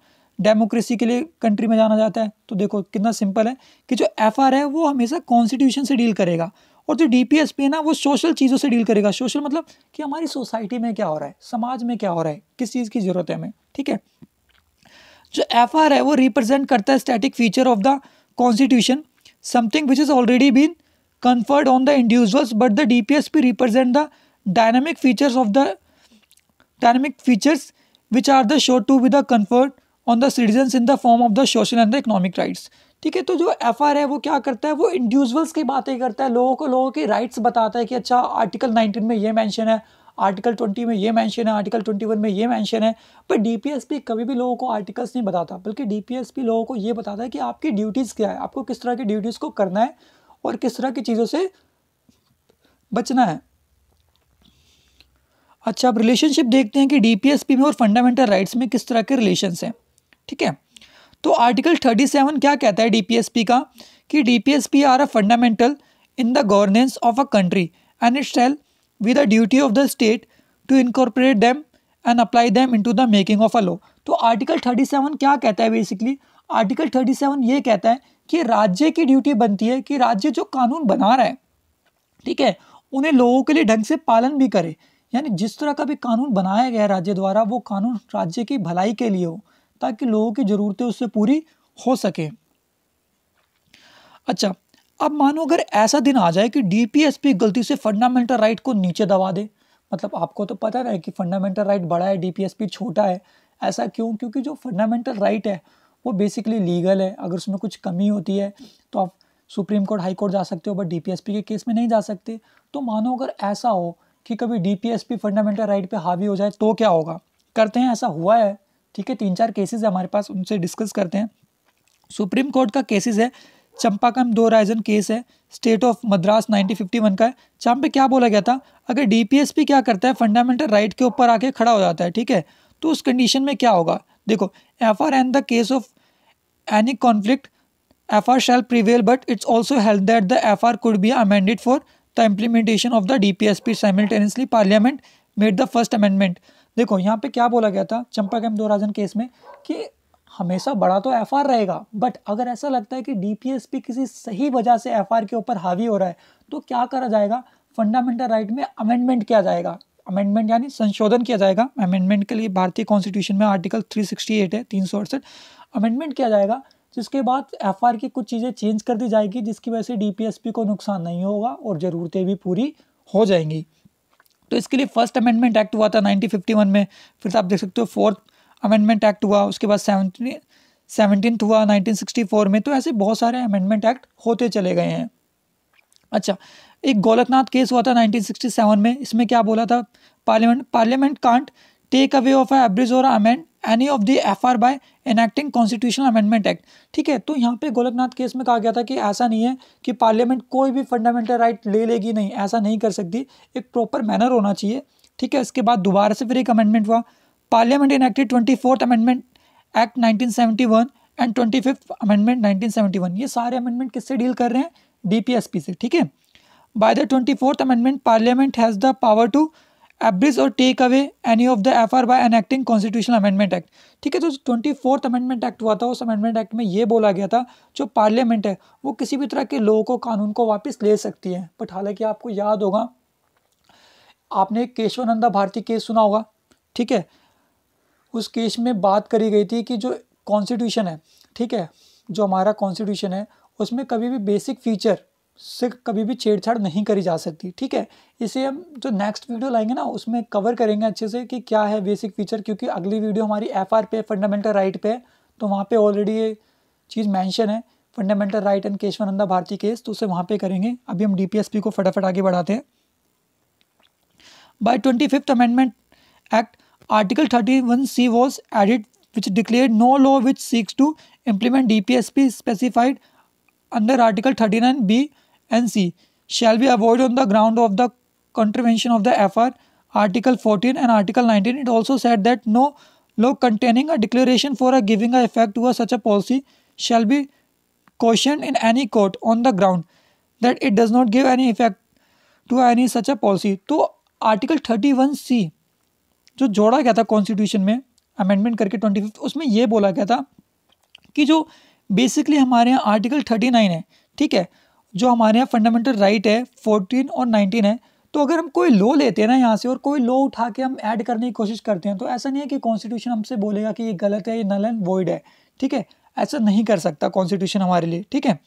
डेमोक्रेसी के लिए कंट्री में जाना जाता है तो देखो कितना सिंपल है कि जो एफ आर है वो हमेशा कॉन्स्टिट्यूशन से डील करेगा और जो डी पी है ना वो सोशल चीज़ों से डील करेगा सोशल मतलब कि हमारी सोसाइटी में क्या हो रहा है समाज में क्या हो रहा है किस चीज़ की ज़रूरत है हमें ठीक है जो एफ है वो रिप्रेजेंट करता है static feature of the constitution something which is already been conferred on the individuals but the D P S P represent the dynamic features of the dynamic features which are the show to with the conferred on the citizen in the form of the social and the economic rights ठीक है तो जो F है वो क्या करता है वो इंडिविजुअल्स की बातें करता है लोगों को लोगों के राइट्स बताता है कि अच्छा आर्टिकल नाइनटीन में ये मैंशन है आर्टिकल ट्वेंटी में ये मैंशन है आर्टिकल ट्वेंटी वन में ये मैंशन है पर डीपीएसपी कभी भी लोगों को आर्टिकल्स नहीं बताता बल्कि डी पी एस पी लोगों को ये बताता है कि आपकी ड्यूटीज़ क्या है आपको किस तरह की ड्यूटीज़ को करना है और किस तरह की चीज़ों से बचना है अच्छा अब रिलेशनशिप देखते हैं कि डी पी एस पी में और फंडामेंटल राइट्स में किस तरह के रिलेशंस हैं ठीक है तो आर्टिकल थर्टी सेवन क्या कहता है डीपीएसपी का कि DPSP are a fundamental in the governance of a country and it shall with the duty of the state to incorporate them and apply them in the making of a law तो article thirty seven क्या कहता है basically article thirty seven ये कहता है कि राज्य की ड्यूटी बनती है कि राज्य जो कानून बना रहा है ठीक है उन्हें लोगों के लिए ढंग से पालन भी करे यानी जिस तरह का भी कानून बनाया गया राज्य द्वारा वो कानून राज्य की भलाई के लिए हो ताकि लोगों की ज़रूरतें उससे पूरी हो सकें अच्छा अब मानो अगर ऐसा दिन आ जाए कि डीपीएसपी गलती से फंडामेंटल राइट को नीचे दबा दे मतलब आपको तो पता रहे कि फंडामेंटल राइट बड़ा है डीपीएसपी छोटा है ऐसा क्यों क्योंकि जो फंडामेंटल राइट है वो बेसिकली लीगल है अगर उसमें कुछ कमी होती है तो आप सुप्रीम कोर्ट हाई कोर्ट जा सकते हो बट डीपीएसपी के केस में नहीं जा सकते तो मानो अगर ऐसा हो कि कभी डीपीएसपी फंडामेंटल राइट पे हावी हो जाए तो क्या होगा करते हैं ऐसा हुआ है ठीक है तीन चार केसेस हमारे पास उनसे डिस्कस करते हैं सुप्रीम कोर्ट का केसेस है चंपाकम दो राइजन केस है स्टेट ऑफ मद्रास 1951 का है जहाँ पे क्या बोला गया था अगर डीपीएसपी क्या करता है फंडामेंटल राइट के ऊपर आके खड़ा हो जाता है ठीक है तो उस कंडीशन में क्या होगा देखो F R and the case of any conflict F R shall prevail but it's also held that the F R could be amended for the implementation of the D P S P parliament made the first amendment देखो यहाँ पे क्या बोला गया था चंपा cam दो राजन case में कि हमेशा बड़ा तो एफ रहेगा बट अगर ऐसा लगता है कि डी किसी सही वजह से एफ के ऊपर हावी हो रहा है तो क्या करा जाएगा फंडामेंटल राइट में अमेंडमेंट किया जाएगा अमेंडमेंट यानी संशोधन किया जाएगा अमेंडमेंट के लिए भारतीय कॉन्स्टिट्यूशन में आर्टिकल 368 है तीन सौ अड़सठ अमेंडमेंट किया जाएगा जिसके बाद एफ की कुछ चीज़ें चेंज कर दी जाएगी जिसकी वजह से डीपीएसपी को नुकसान नहीं होगा और ज़रूरतें भी पूरी हो जाएंगी तो इसके लिए फर्स्ट अमेंडमेंट एक्ट हुआ था वन में फिर तो आप देख सकते हो फोर्थ अमेंडमेंट एक्ट हुआ उसके बाद सेवनटीन सेवनटीन हुआ फोर में तो ऐसे बहुत सारे अमेंडमेंट एक्ट होते चले गए हैं अच्छा एक गोलकनाथ केस हुआ था 1967 में इसमें क्या बोला था parliament parliament can't take away of abridge or amend any of the F R by enacting constitutional amendment act ठीक है तो यहाँ पे गोलकनाथ केस में कहा गया था कि ऐसा नहीं है कि पार्लियामेंट कोई भी फंडामेंटल राइट ले लेगी नहीं ऐसा नहीं कर सकती एक प्रॉपर मैनर होना चाहिए ठीक है इसके बाद दोबारा से फिर एक अमेंडमेंट हुआ parliament enacted twenty fourth amendment act nineteen and twenty fifth amendment nineteen ये सारे अमेंडमेंट किससे डील कर रहे हैं डीपीएसपी से ठीक है by the twenty fourth amendment parliament has the power to abridge or take away any of the F R by enacting constitutional amendment act ठीक है तो ट्वेंटी फोर्थ अमेंडमेंट एक्ट हुआ था उस अमेंडमेंट एक्ट में ये बोला गया था जो पार्लियामेंट है वो किसी भी तरह के लोगों को कानून को वापस ले सकती है बट हालांकि आपको याद होगा आपने केशवानंदा भारती केस सुना होगा ठीक है उस केस में बात करी गई थी कि जो कॉन्स्टिट्यूशन है ठीक है जो हमारा कॉन्स्टिट्यूशन है उसमें कभी भी बेसिक फीचर से कभी भी छेड़छाड़ नहीं करी जा सकती ठीक है इसे हम जो नेक्स्ट वीडियो लाएंगे ना उसमें कवर करेंगे अच्छे से कि क्या है बेसिक फीचर क्योंकि अगली वीडियो हमारी एफ आर पे फंडामेंटल राइट पे तो वहाँ पे ऑलरेडी ये चीज़ मेंशन है fundamental right and Kesavananda Bharati case तो उसे वहाँ पर करेंगे अभी हम डी को फटाफट आगे बढ़ाते हैं by twenty fifth amendment act article thirty one C was added which declare no law which seeks to implement D P S P specified under article thirty nine B and C shall be avoid on the ground of the contravention of the F R article fourteen and article nineteen it also said that no law containing a declaration for a giving a effect हुआ such a policy shall be question in any court on the ground that it does not give any effect to any such a policy तो article thirty one C जो जोड़ा गया था constitution में amendment करके twenty fifth उसमें यह बोला गया था कि जो बेसिकली हमारे यहाँ आर्टिकल थर्टी नाइन है ठीक है जो हमारे यहाँ फंडामेंटल राइट है फोर्टीन और नाइनटीन है तो अगर हम कोई लॉ लेते हैं ना यहाँ से और कोई लॉ उठा के हम ऐड करने की कोशिश करते हैं तो ऐसा नहीं है कि कॉन्स्टिट्यूशन हमसे बोलेगा कि ये गलत है ये नल एंड वॉइड है ठीक है ऐसा नहीं कर सकता कॉन्स्टिट्यूशन हमारे लिए ठीक है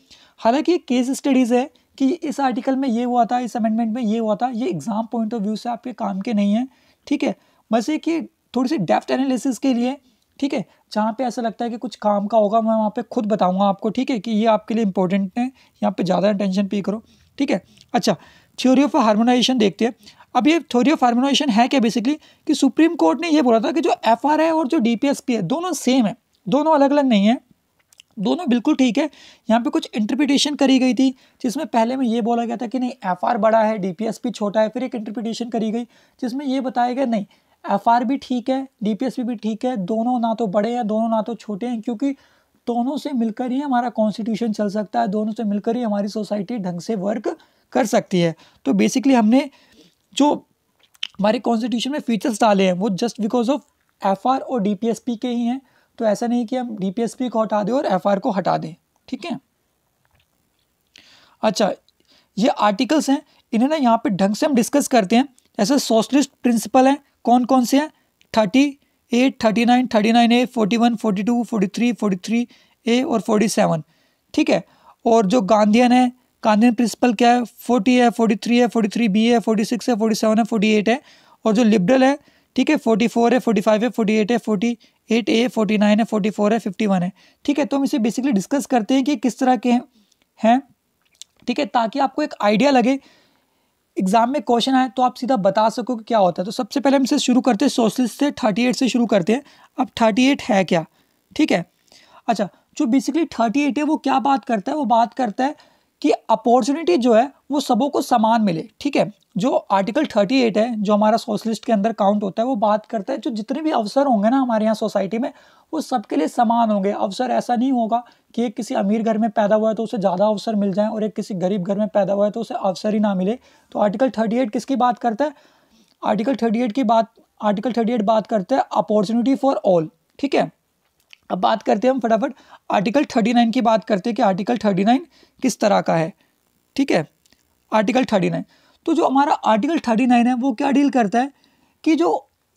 हालांकि ये केस स्टडीज़ है कि इस आर्टिकल में ये हुआ था इस अमेंडमेंट में ये हुआ था ये एग्ज़ाम पॉइंट ऑफ व्यू से आपके काम के नहीं है ठीक है बस ये कि थोड़ी सी डेफ्ट एनालिसिस के लिए ठीक है जहाँ पे ऐसा लगता है कि कुछ काम का होगा मैं वहाँ पे खुद बताऊँगा आपको ठीक है कि ये आपके लिए इंपॉर्टेंट है यहाँ पे ज़्यादा टेंशन पे करो ठीक है अच्छा थ्योरी ऑफ हार्मोनाइजेशन देखते हैं अब ये थ्योरी ऑफ हार्मोनाइजेशन है क्या बेसिकली कि सुप्रीम कोर्ट ने ये बोला था कि जो एफ है और जो डी है दोनों सेम है दोनों अलग अलग नहीं है दोनों बिल्कुल ठीक है यहाँ पे कुछ इंटरप्रिटेशन करी गई थी जिसमें पहले में ये बोला गया था कि नहीं एफ बड़ा है डी छोटा है फिर एक इंटरप्रिटेशन करी गई जिसमें ये बताया गया नहीं एफ भी ठीक है डी भी ठीक है दोनों ना तो बड़े हैं दोनों ना तो छोटे हैं क्योंकि दोनों से मिलकर ही हमारा कॉन्स्टिट्यूशन चल सकता है दोनों से मिलकर ही हमारी सोसाइटी ढंग से वर्क कर सकती है तो बेसिकली हमने जो हमारे कॉन्स्टिट्यूशन में फीचर्स डाले हैं वो जस्ट बिकॉज ऑफ एफ और डी के ही हैं तो ऐसा नहीं कि हम डी को हटा दें और एफ को हटा दें ठीक है अच्छा ये आर्टिकल्स हैं इन्हें ना यहाँ पे ढंग से हम डिस्कस करते हैं जैसे सोशलिस्ट प्रिंसिपल हैं कौन कौन से हैं thirty eight thirty nine thirty nine A forty one forty two forty three forty three A और फोर्टी सेवन ठीक है और जो गांधीन है गांधीन प्रिंसिपल क्या है फोर्टी है फोर्टी थ्री है फोर्टी थ्री बी है फोर्टी सिक्स है फोर्टी सेवन है फोर्टी एट है और जो लिबरल है ठीक है फोर्टी फोर है फोर्टी फाइव है फोर्टी एट है forty eight A forty nine है फोर्टी फोर है फिफ्टी वन है ठीक है तो हम इसे बेसिकली डिस्कस करते हैं कि किस तरह के हैं ठीक है ताकि आपको एक आइडिया लगे एग्जाम में क्वेश्चन आए तो आप सीधा बता सको कि क्या होता है तो सबसे पहले हम इसे शुरू करते हैं सोशलिस्ट से थर्टी एट से शुरू करते हैं अब थर्टी एट है क्या ठीक है अच्छा जो बेसिकली थर्टी एट है वो क्या बात करता है वो बात करता है कि अपॉर्चुनिटी जो है वो सबों को समान मिले ठीक है जो आर्टिकल 38 है जो हमारा सोशलिस्ट के अंदर काउंट होता है वो बात करता है जो जितने भी अवसर होंगे ना हमारे यहाँ सोसाइटी में वो सबके लिए समान होंगे अवसर ऐसा नहीं होगा कि एक किसी अमीर घर में पैदा हुआ है तो उसे ज़्यादा अवसर मिल जाए और एक किसी गरीब घर में पैदा हुआ है तो उसे अवसर ही ना मिले तो आर्टिकल थर्टी किसकी बात करता है आर्टिकल थर्टी की बात आर्टिकल थर्टी बात करते हैं अपॉर्चुनिटी फॉर ऑल ठीक है अब बात करते हैं हम फटाफट आर्टिकल थर्टी नाइन की बात करते हैं कि आर्टिकल थर्टी नाइन किस तरह का है ठीक है आर्टिकल थर्टी नाइन तो जो हमारा आर्टिकल थर्टी नाइन है वो क्या डील करता है कि जो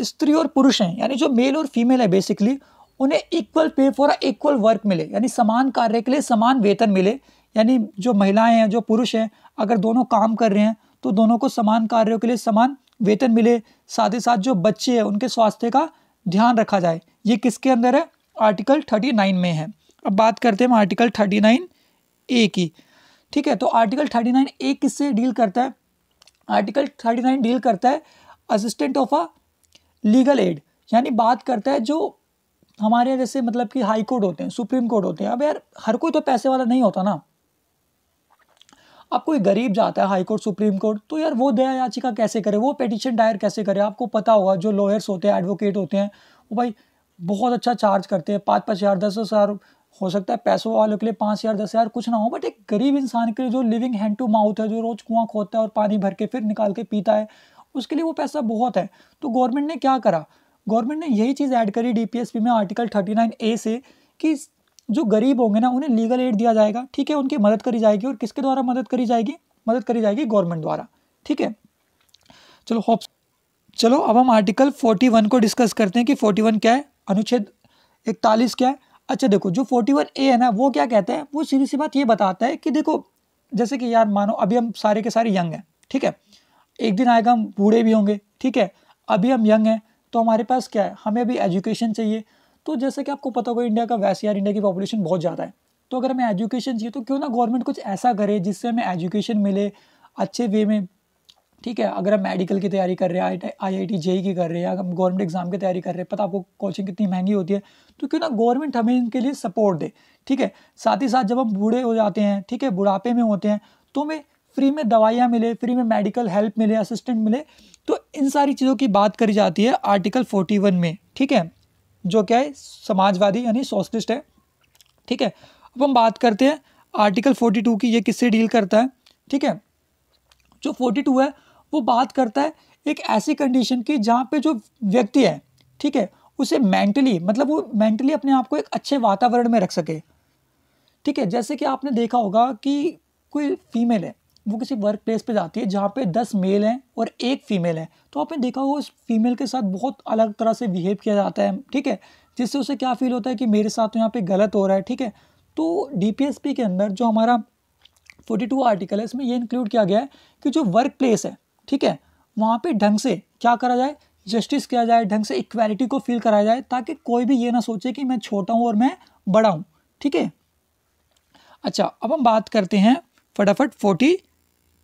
स्त्री और पुरुष हैं यानी जो मेल और फीमेल है बेसिकली उन्हें equal pay for equal work मिले यानी समान कार्य के लिए समान वेतन मिले यानी जो महिलाएं हैं जो पुरुष हैं अगर दोनों काम कर रहे हैं तो दोनों को समान कार्यों के लिए समान वेतन मिले साथ ही साथ जो बच्चे हैं उनके स्वास्थ्य का ध्यान रखा जाए ये किसके अंदर है आर्टिकल थर्टी नाइन में है अब बात करते हैं हम आर्टिकल थर्टी नाइन ए की ठीक है तो आर्टिकल थर्टी नाइन ए किससे डील करता है आर्टिकल थर्टी नाइन डील करता है assistant of a legal aid यानी बात करता है जो हमारे यहाँ जैसे मतलब कि हाई कोर्ट होते हैं सुप्रीम कोर्ट होते हैं अब यार हर कोई तो पैसे वाला नहीं होता ना अब कोई गरीब जाता है हाई कोर्ट सुप्रीम कोर्ट तो यार वो दया याचिका कैसे करे वो पेटिशन डायर कैसे करे आपको पता होगा जो लॉयर्स होते हैं एडवोकेट होते हैं वो भाई बहुत अच्छा चार्ज करते हैं पाँच पाँच हज़ार दस हज़ार हो सकता है पैसों वालों के लिए पाँच हज़ार दस हज़ार कुछ ना हो बट एक गरीब इंसान के लिए जो लिविंग हैंड टू माउथ है जो रोज़ कुआं खोदता है और पानी भर के फिर निकाल के पीता है उसके लिए वो पैसा बहुत है तो गवर्नमेंट ने क्या करा गवर्नमेंट ने यही चीज़ ऐड करी डी में आर्टिकल थर्टी नाइन ए से कि जो गरीब होंगे ना उन्हें लीगल एड दिया जाएगा ठीक है उनकी मदद करी जाएगी और किसके द्वारा मदद करी जाएगी मदद करी जाएगी गवर्नमेंट द्वारा ठीक है चलो होप्स चलो अब हम आर्टिकल फोर्टी वन को डिस्कस करते हैं कि फोर्टी वन क्या है अनुच्छेद इकतालीस क्या है अच्छा देखो जो फोर्टी वन ए है ना वो क्या कहते हैं वो सीधी सी बात ये बताता है कि देखो जैसे कि यार मानो अभी हम सारे के सारे यंग हैं ठीक है एक दिन आएगा हम बूढ़े भी होंगे ठीक है अभी हम यंग हैं तो हमारे पास क्या है हमें अभी एजुकेशन चाहिए तो जैसे कि आपको पता होगा इंडिया का वैसे यार इंडिया की पॉपुलेशन बहुत ज़्यादा है तो अगर हमें एजुकेशन चाहिए तो क्यों ना गवर्नमेंट कुछ ऐसा करे जिससे हमें एजुकेशन मिले अच्छे वे में ठीक है अगर आप मेडिकल की तैयारी कर रहे हैं आई आई टी जेई की कर रहे हैं अगर हम गवर्नमेंट एग्जाम की तैयारी कर रहे हैं पता आपको कोचिंग कितनी महंगी होती है तो क्यों ना गवर्नमेंट हमें इनके लिए सपोर्ट दे ठीक है साथ ही साथ जब हम बूढ़े हो जाते हैं ठीक है बुढ़ापे में होते हैं तो हमें फ्री में दवाइयाँ मिले फ्री में मेडिकल हेल्प मिले असिस्टेंट मिले तो इन सारी चीज़ों की बात करी जाती है आर्टिकल फोर्टी वन में ठीक है जो क्या है समाजवादी यानी सोशलिस्ट है ठीक है अब हम बात करते हैं आर्टिकल फोर्टी टू की ये किससे डील करता है ठीक है जो फोर्टी टू है वो बात करता है एक ऐसी कंडीशन की जहाँ पे जो व्यक्ति है ठीक है उसे मेंटली मतलब वो मेंटली अपने आप को एक अच्छे वातावरण में रख सके ठीक है जैसे कि आपने देखा होगा कि कोई फीमेल है वो किसी वर्क प्लेस पर जाती है जहाँ पे दस मेल हैं और एक फ़ीमेल है तो आपने देखा होगा उस फीमेल के साथ बहुत अलग तरह से बिहेव किया जाता है ठीक है जिससे उसे क्या फील होता है कि मेरे साथ तो यहाँ पे गलत हो रहा है ठीक है तो डीपीएसपी के अंदर जो हमारा 42 आर्टिकल है इसमें ये इंक्लूड किया गया है कि जो वर्क प्लेस है ठीक है वहाँ पे ढंग से क्या करा जाए जस्टिस किया जाए ढंग से इक्वालिटी को फील कराया जाए ताकि कोई भी ये ना सोचे कि मैं छोटा हूँ और मैं बड़ा हूँ ठीक है अच्छा अब हम बात करते हैं फटाफट फोर्टी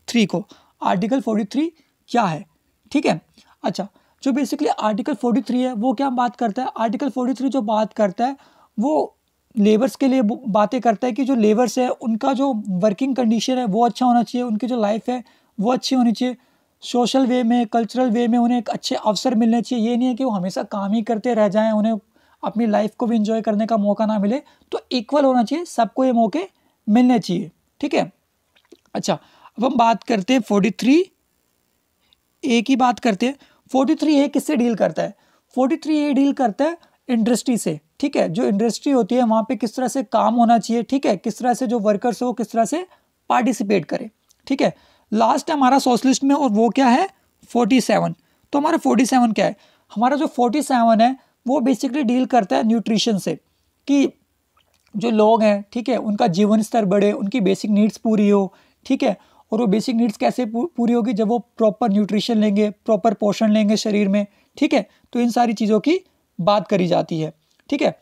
थ्री को आर्टिकल फोर्टी थ्री क्या है ठीक है अच्छा जो बेसिकली आर्टिकल फोर्टी थ्री है वो क्या बात करता है आर्टिकल फोर्टी थ्री जो बात करता है वो लेबर्स के लिए बातें करता है कि जो लेबर्स है उनका जो वर्किंग कंडीशन है वो अच्छा होना चाहिए उनकी जो लाइफ है वो अच्छी होनी चाहिए सोशल वे में कल्चरल वे में उन्हें एक अच्छे अवसर मिलने चाहिए ये नहीं है कि वो हमेशा काम ही करते रह जाएं उन्हें अपनी लाइफ को भी इंजॉय करने का मौका ना मिले तो इक्वल होना चाहिए सबको ये मौके मिलने चाहिए ठीक है अच्छा अब हम बात करते हैं फोर्टी थ्री ए की बात करते हैं फोर्टी थ्री ए किससे डील करता है फोर्टी थ्री ए डील करता है इंडस्ट्री से ठीक है जो इंडस्ट्री होती है वहाँ पे किस तरह से काम होना चाहिए ठीक है किस तरह से जो वर्कर्स हो किस तरह से पार्टिसिपेट करें ठीक है लास्ट है हमारा सोशलिस्ट में और वो क्या है फोर्टी सेवन तो हमारा फोर्टी सेवन क्या है हमारा जो फोर्टी सेवन है वो बेसिकली डील करता है न्यूट्रिशन से कि जो लोग हैं ठीक है उनका जीवन स्तर बढ़े उनकी बेसिक नीड्स पूरी हो ठीक है और वो बेसिक नीड्स कैसे पूरी होगी जब वो प्रॉपर न्यूट्रिशन लेंगे प्रॉपर पोषण लेंगे शरीर में ठीक है तो इन सारी चीज़ों की बात करी जाती है ठीक है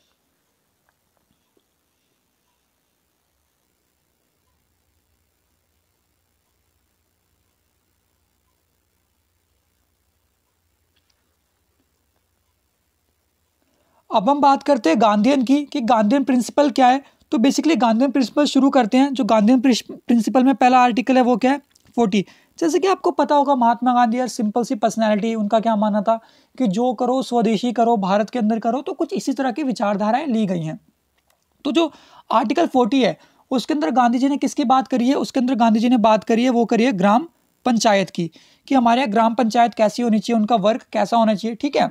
अब हम बात करते हैं गांधीयन की कि गांधीयन प्रिंसिपल क्या है तो बेसिकली गांधीयन प्रिंसिपल शुरू करते हैं जो गांधीयन प्रिंसिपल में पहला आर्टिकल है वो क्या है फोर्टी जैसे कि आपको पता होगा महात्मा गांधी यार सिंपल सी पर्सनैलिटी उनका क्या मानना था कि जो करो स्वदेशी करो भारत के अंदर करो तो कुछ इसी तरह की विचारधाराएं ली गई हैं तो जो आर्टिकल फोर्टी है उसके अंदर गांधी जी ने किसकी बात करी है उसके अंदर गांधी जी ने बात करी है वो करिए ग्राम पंचायत की कि हमारे यहाँ ग्राम पंचायत कैसी होनी चाहिए उनका वर्क कैसा होना चाहिए ठीक है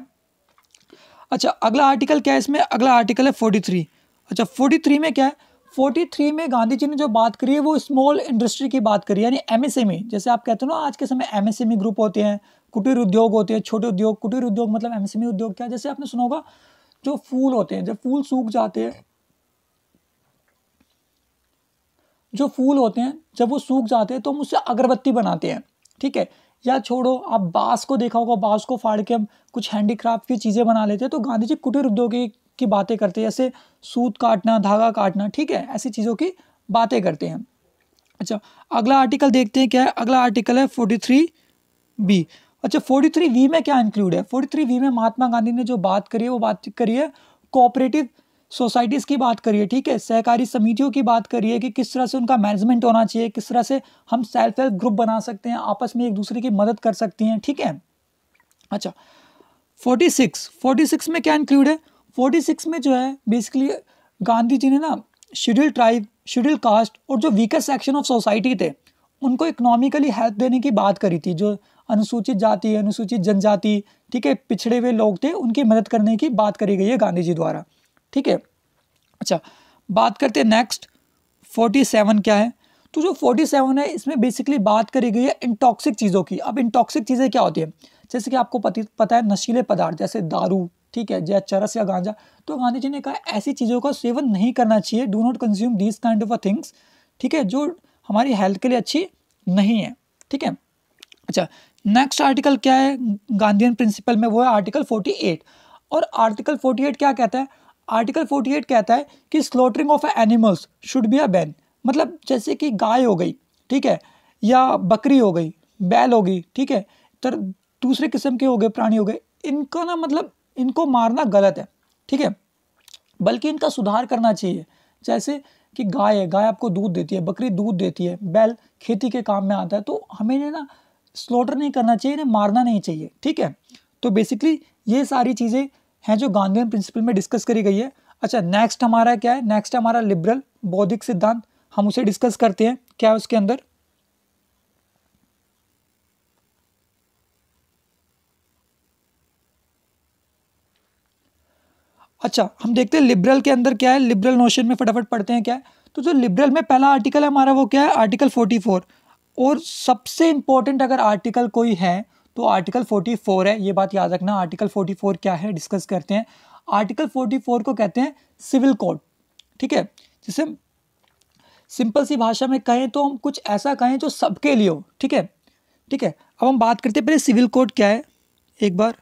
अच्छा अगला आर्टिकल क्या है इसमें अगला आर्टिकल है फोर्टी थ्री अच्छा फोर्टी थ्री में क्या है फोर्टी थ्री में गांधी जी ने जो बात करी है वो स्मॉल इंडस्ट्री की बात करी यानी एमएसएमई e। जैसे आप कहते हो ना आज के समय एमएसएमई ग्रुप e होते हैं कुटीर उद्योग होते हैं छोटे उद्योग कुटीर उद्योग मतलब एमएसएमई e उद्योग क्या जैसे आपने सुना होगा जो फूल होते हैं जब फूल सूख जाते हैं जो फूल होते हैं जब वो सूख जाते हैं तो हम उससे अगरबत्ती बनाते हैं ठीक है या छोड़ो आप बाँस को देखा होगा बाँस को फाड़ के हम कुछ हैंडीक्राफ्ट की चीज़ें बना लेते हैं तो गांधी जी कुटीर उद्योग की बातें करते हैं जैसे सूत काटना धागा काटना ठीक है ऐसी चीज़ों की बातें करते हैं अच्छा अगला आर्टिकल देखते हैं क्या है अगला आर्टिकल है फोर्टी थ्री बी अच्छा फोर्टी थ्री वी में क्या इंक्लूड है फोर्टी थ्री वी में महात्मा गांधी ने जो बात करी है वो बात करी है कोऑपरेटिव सोसाइटीज़ की बात करिए ठीक है सहकारी समितियों की बात करिए कि किस तरह से उनका मैनेजमेंट होना चाहिए किस तरह से हम सेल्फ हेल्प ग्रुप बना सकते हैं आपस में एक दूसरे की मदद कर सकती हैं ठीक है अच्छा फोर्टी सिक्स फोर्टी सिक्स में क्या इंक्लूड है फोर्टी सिक्स में जो है बेसिकली गांधी जी ने ना शेड्यूल ट्राइब शेड्यूल कास्ट और जो वीकर सेक्शन ऑफ सोसाइटी थे उनको इकोनॉमिकली हेल्प देने की बात करी थी जो अनुसूचित जाति अनुसूचित जनजाति ठीक है पिछड़े हुए लोग थे उनकी मदद करने की बात करी गई है गांधी जी द्वारा ठीक है अच्छा बात करते हैं नेक्स्ट फोर्टी सेवन क्या है तो जो फोर्टी सेवन है इसमें बेसिकली बात करी गई है इंटॉक्सिक चीज़ों की अब इंटॉक्सिक चीज़ें क्या होती हैं जैसे कि आपको पता है नशीले पदार्थ जैसे दारू ठीक है या चरस या गांजा तो गांधी जी ने कहा ऐसी चीज़ों का सेवन नहीं करना चाहिए do not consume this kind of a things ठीक है जो हमारी हेल्थ के लिए अच्छी नहीं है ठीक है अच्छा नेक्स्ट आर्टिकल क्या है गांधीन प्रिंसिपल में वो है आर्टिकल एट और आर्टिकल एट क्या कहता है आर्टिकल 48 कहता है कि slaughtering of animals should be a ban मतलब जैसे कि गाय हो गई ठीक है या बकरी हो गई बैल हो गई ठीक है तो दूसरे किस्म के हो गए प्राणी हो गए इनका ना मतलब इनको मारना गलत है ठीक है बल्कि इनका सुधार करना चाहिए जैसे कि गाय है गाय आपको दूध देती है बकरी दूध देती है बैल खेती के काम में आता है तो हमें ना स्लोटर नहीं करना चाहिए इन्हें मारना नहीं चाहिए ठीक है तो बेसिकली ये सारी चीज़ें हैं जो गांधी प्रिंसिपल में डिस्कस करी गई है अच्छा नेक्स्ट हमारा क्या है नेक्स्ट हमारा लिबरल बौद्धिक सिद्धांत हम उसे डिस्कस करते हैं क्या है उसके अंदर अच्छा हम देखते हैं लिबरल के अंदर क्या है लिबरल नोशन में फटाफट पढ़ते हैं क्या है तो जो लिबरल में पहला आर्टिकल है हमारा वो क्या है आर्टिकल फोर्टी फोर और सबसे इंपॉर्टेंट अगर आर्टिकल कोई है तो आर्टिकल 44 है ये बात याद रखना आर्टिकल 44 क्या है डिस्कस करते हैं आर्टिकल 44 को कहते हैं सिविल कोड ठीक है जिसे सिंपल सी भाषा में कहें तो हम कुछ ऐसा कहें जो सबके लिए हो ठीक है ठीक है अब हम बात करते हैं पहले सिविल कोड क्या है एक बार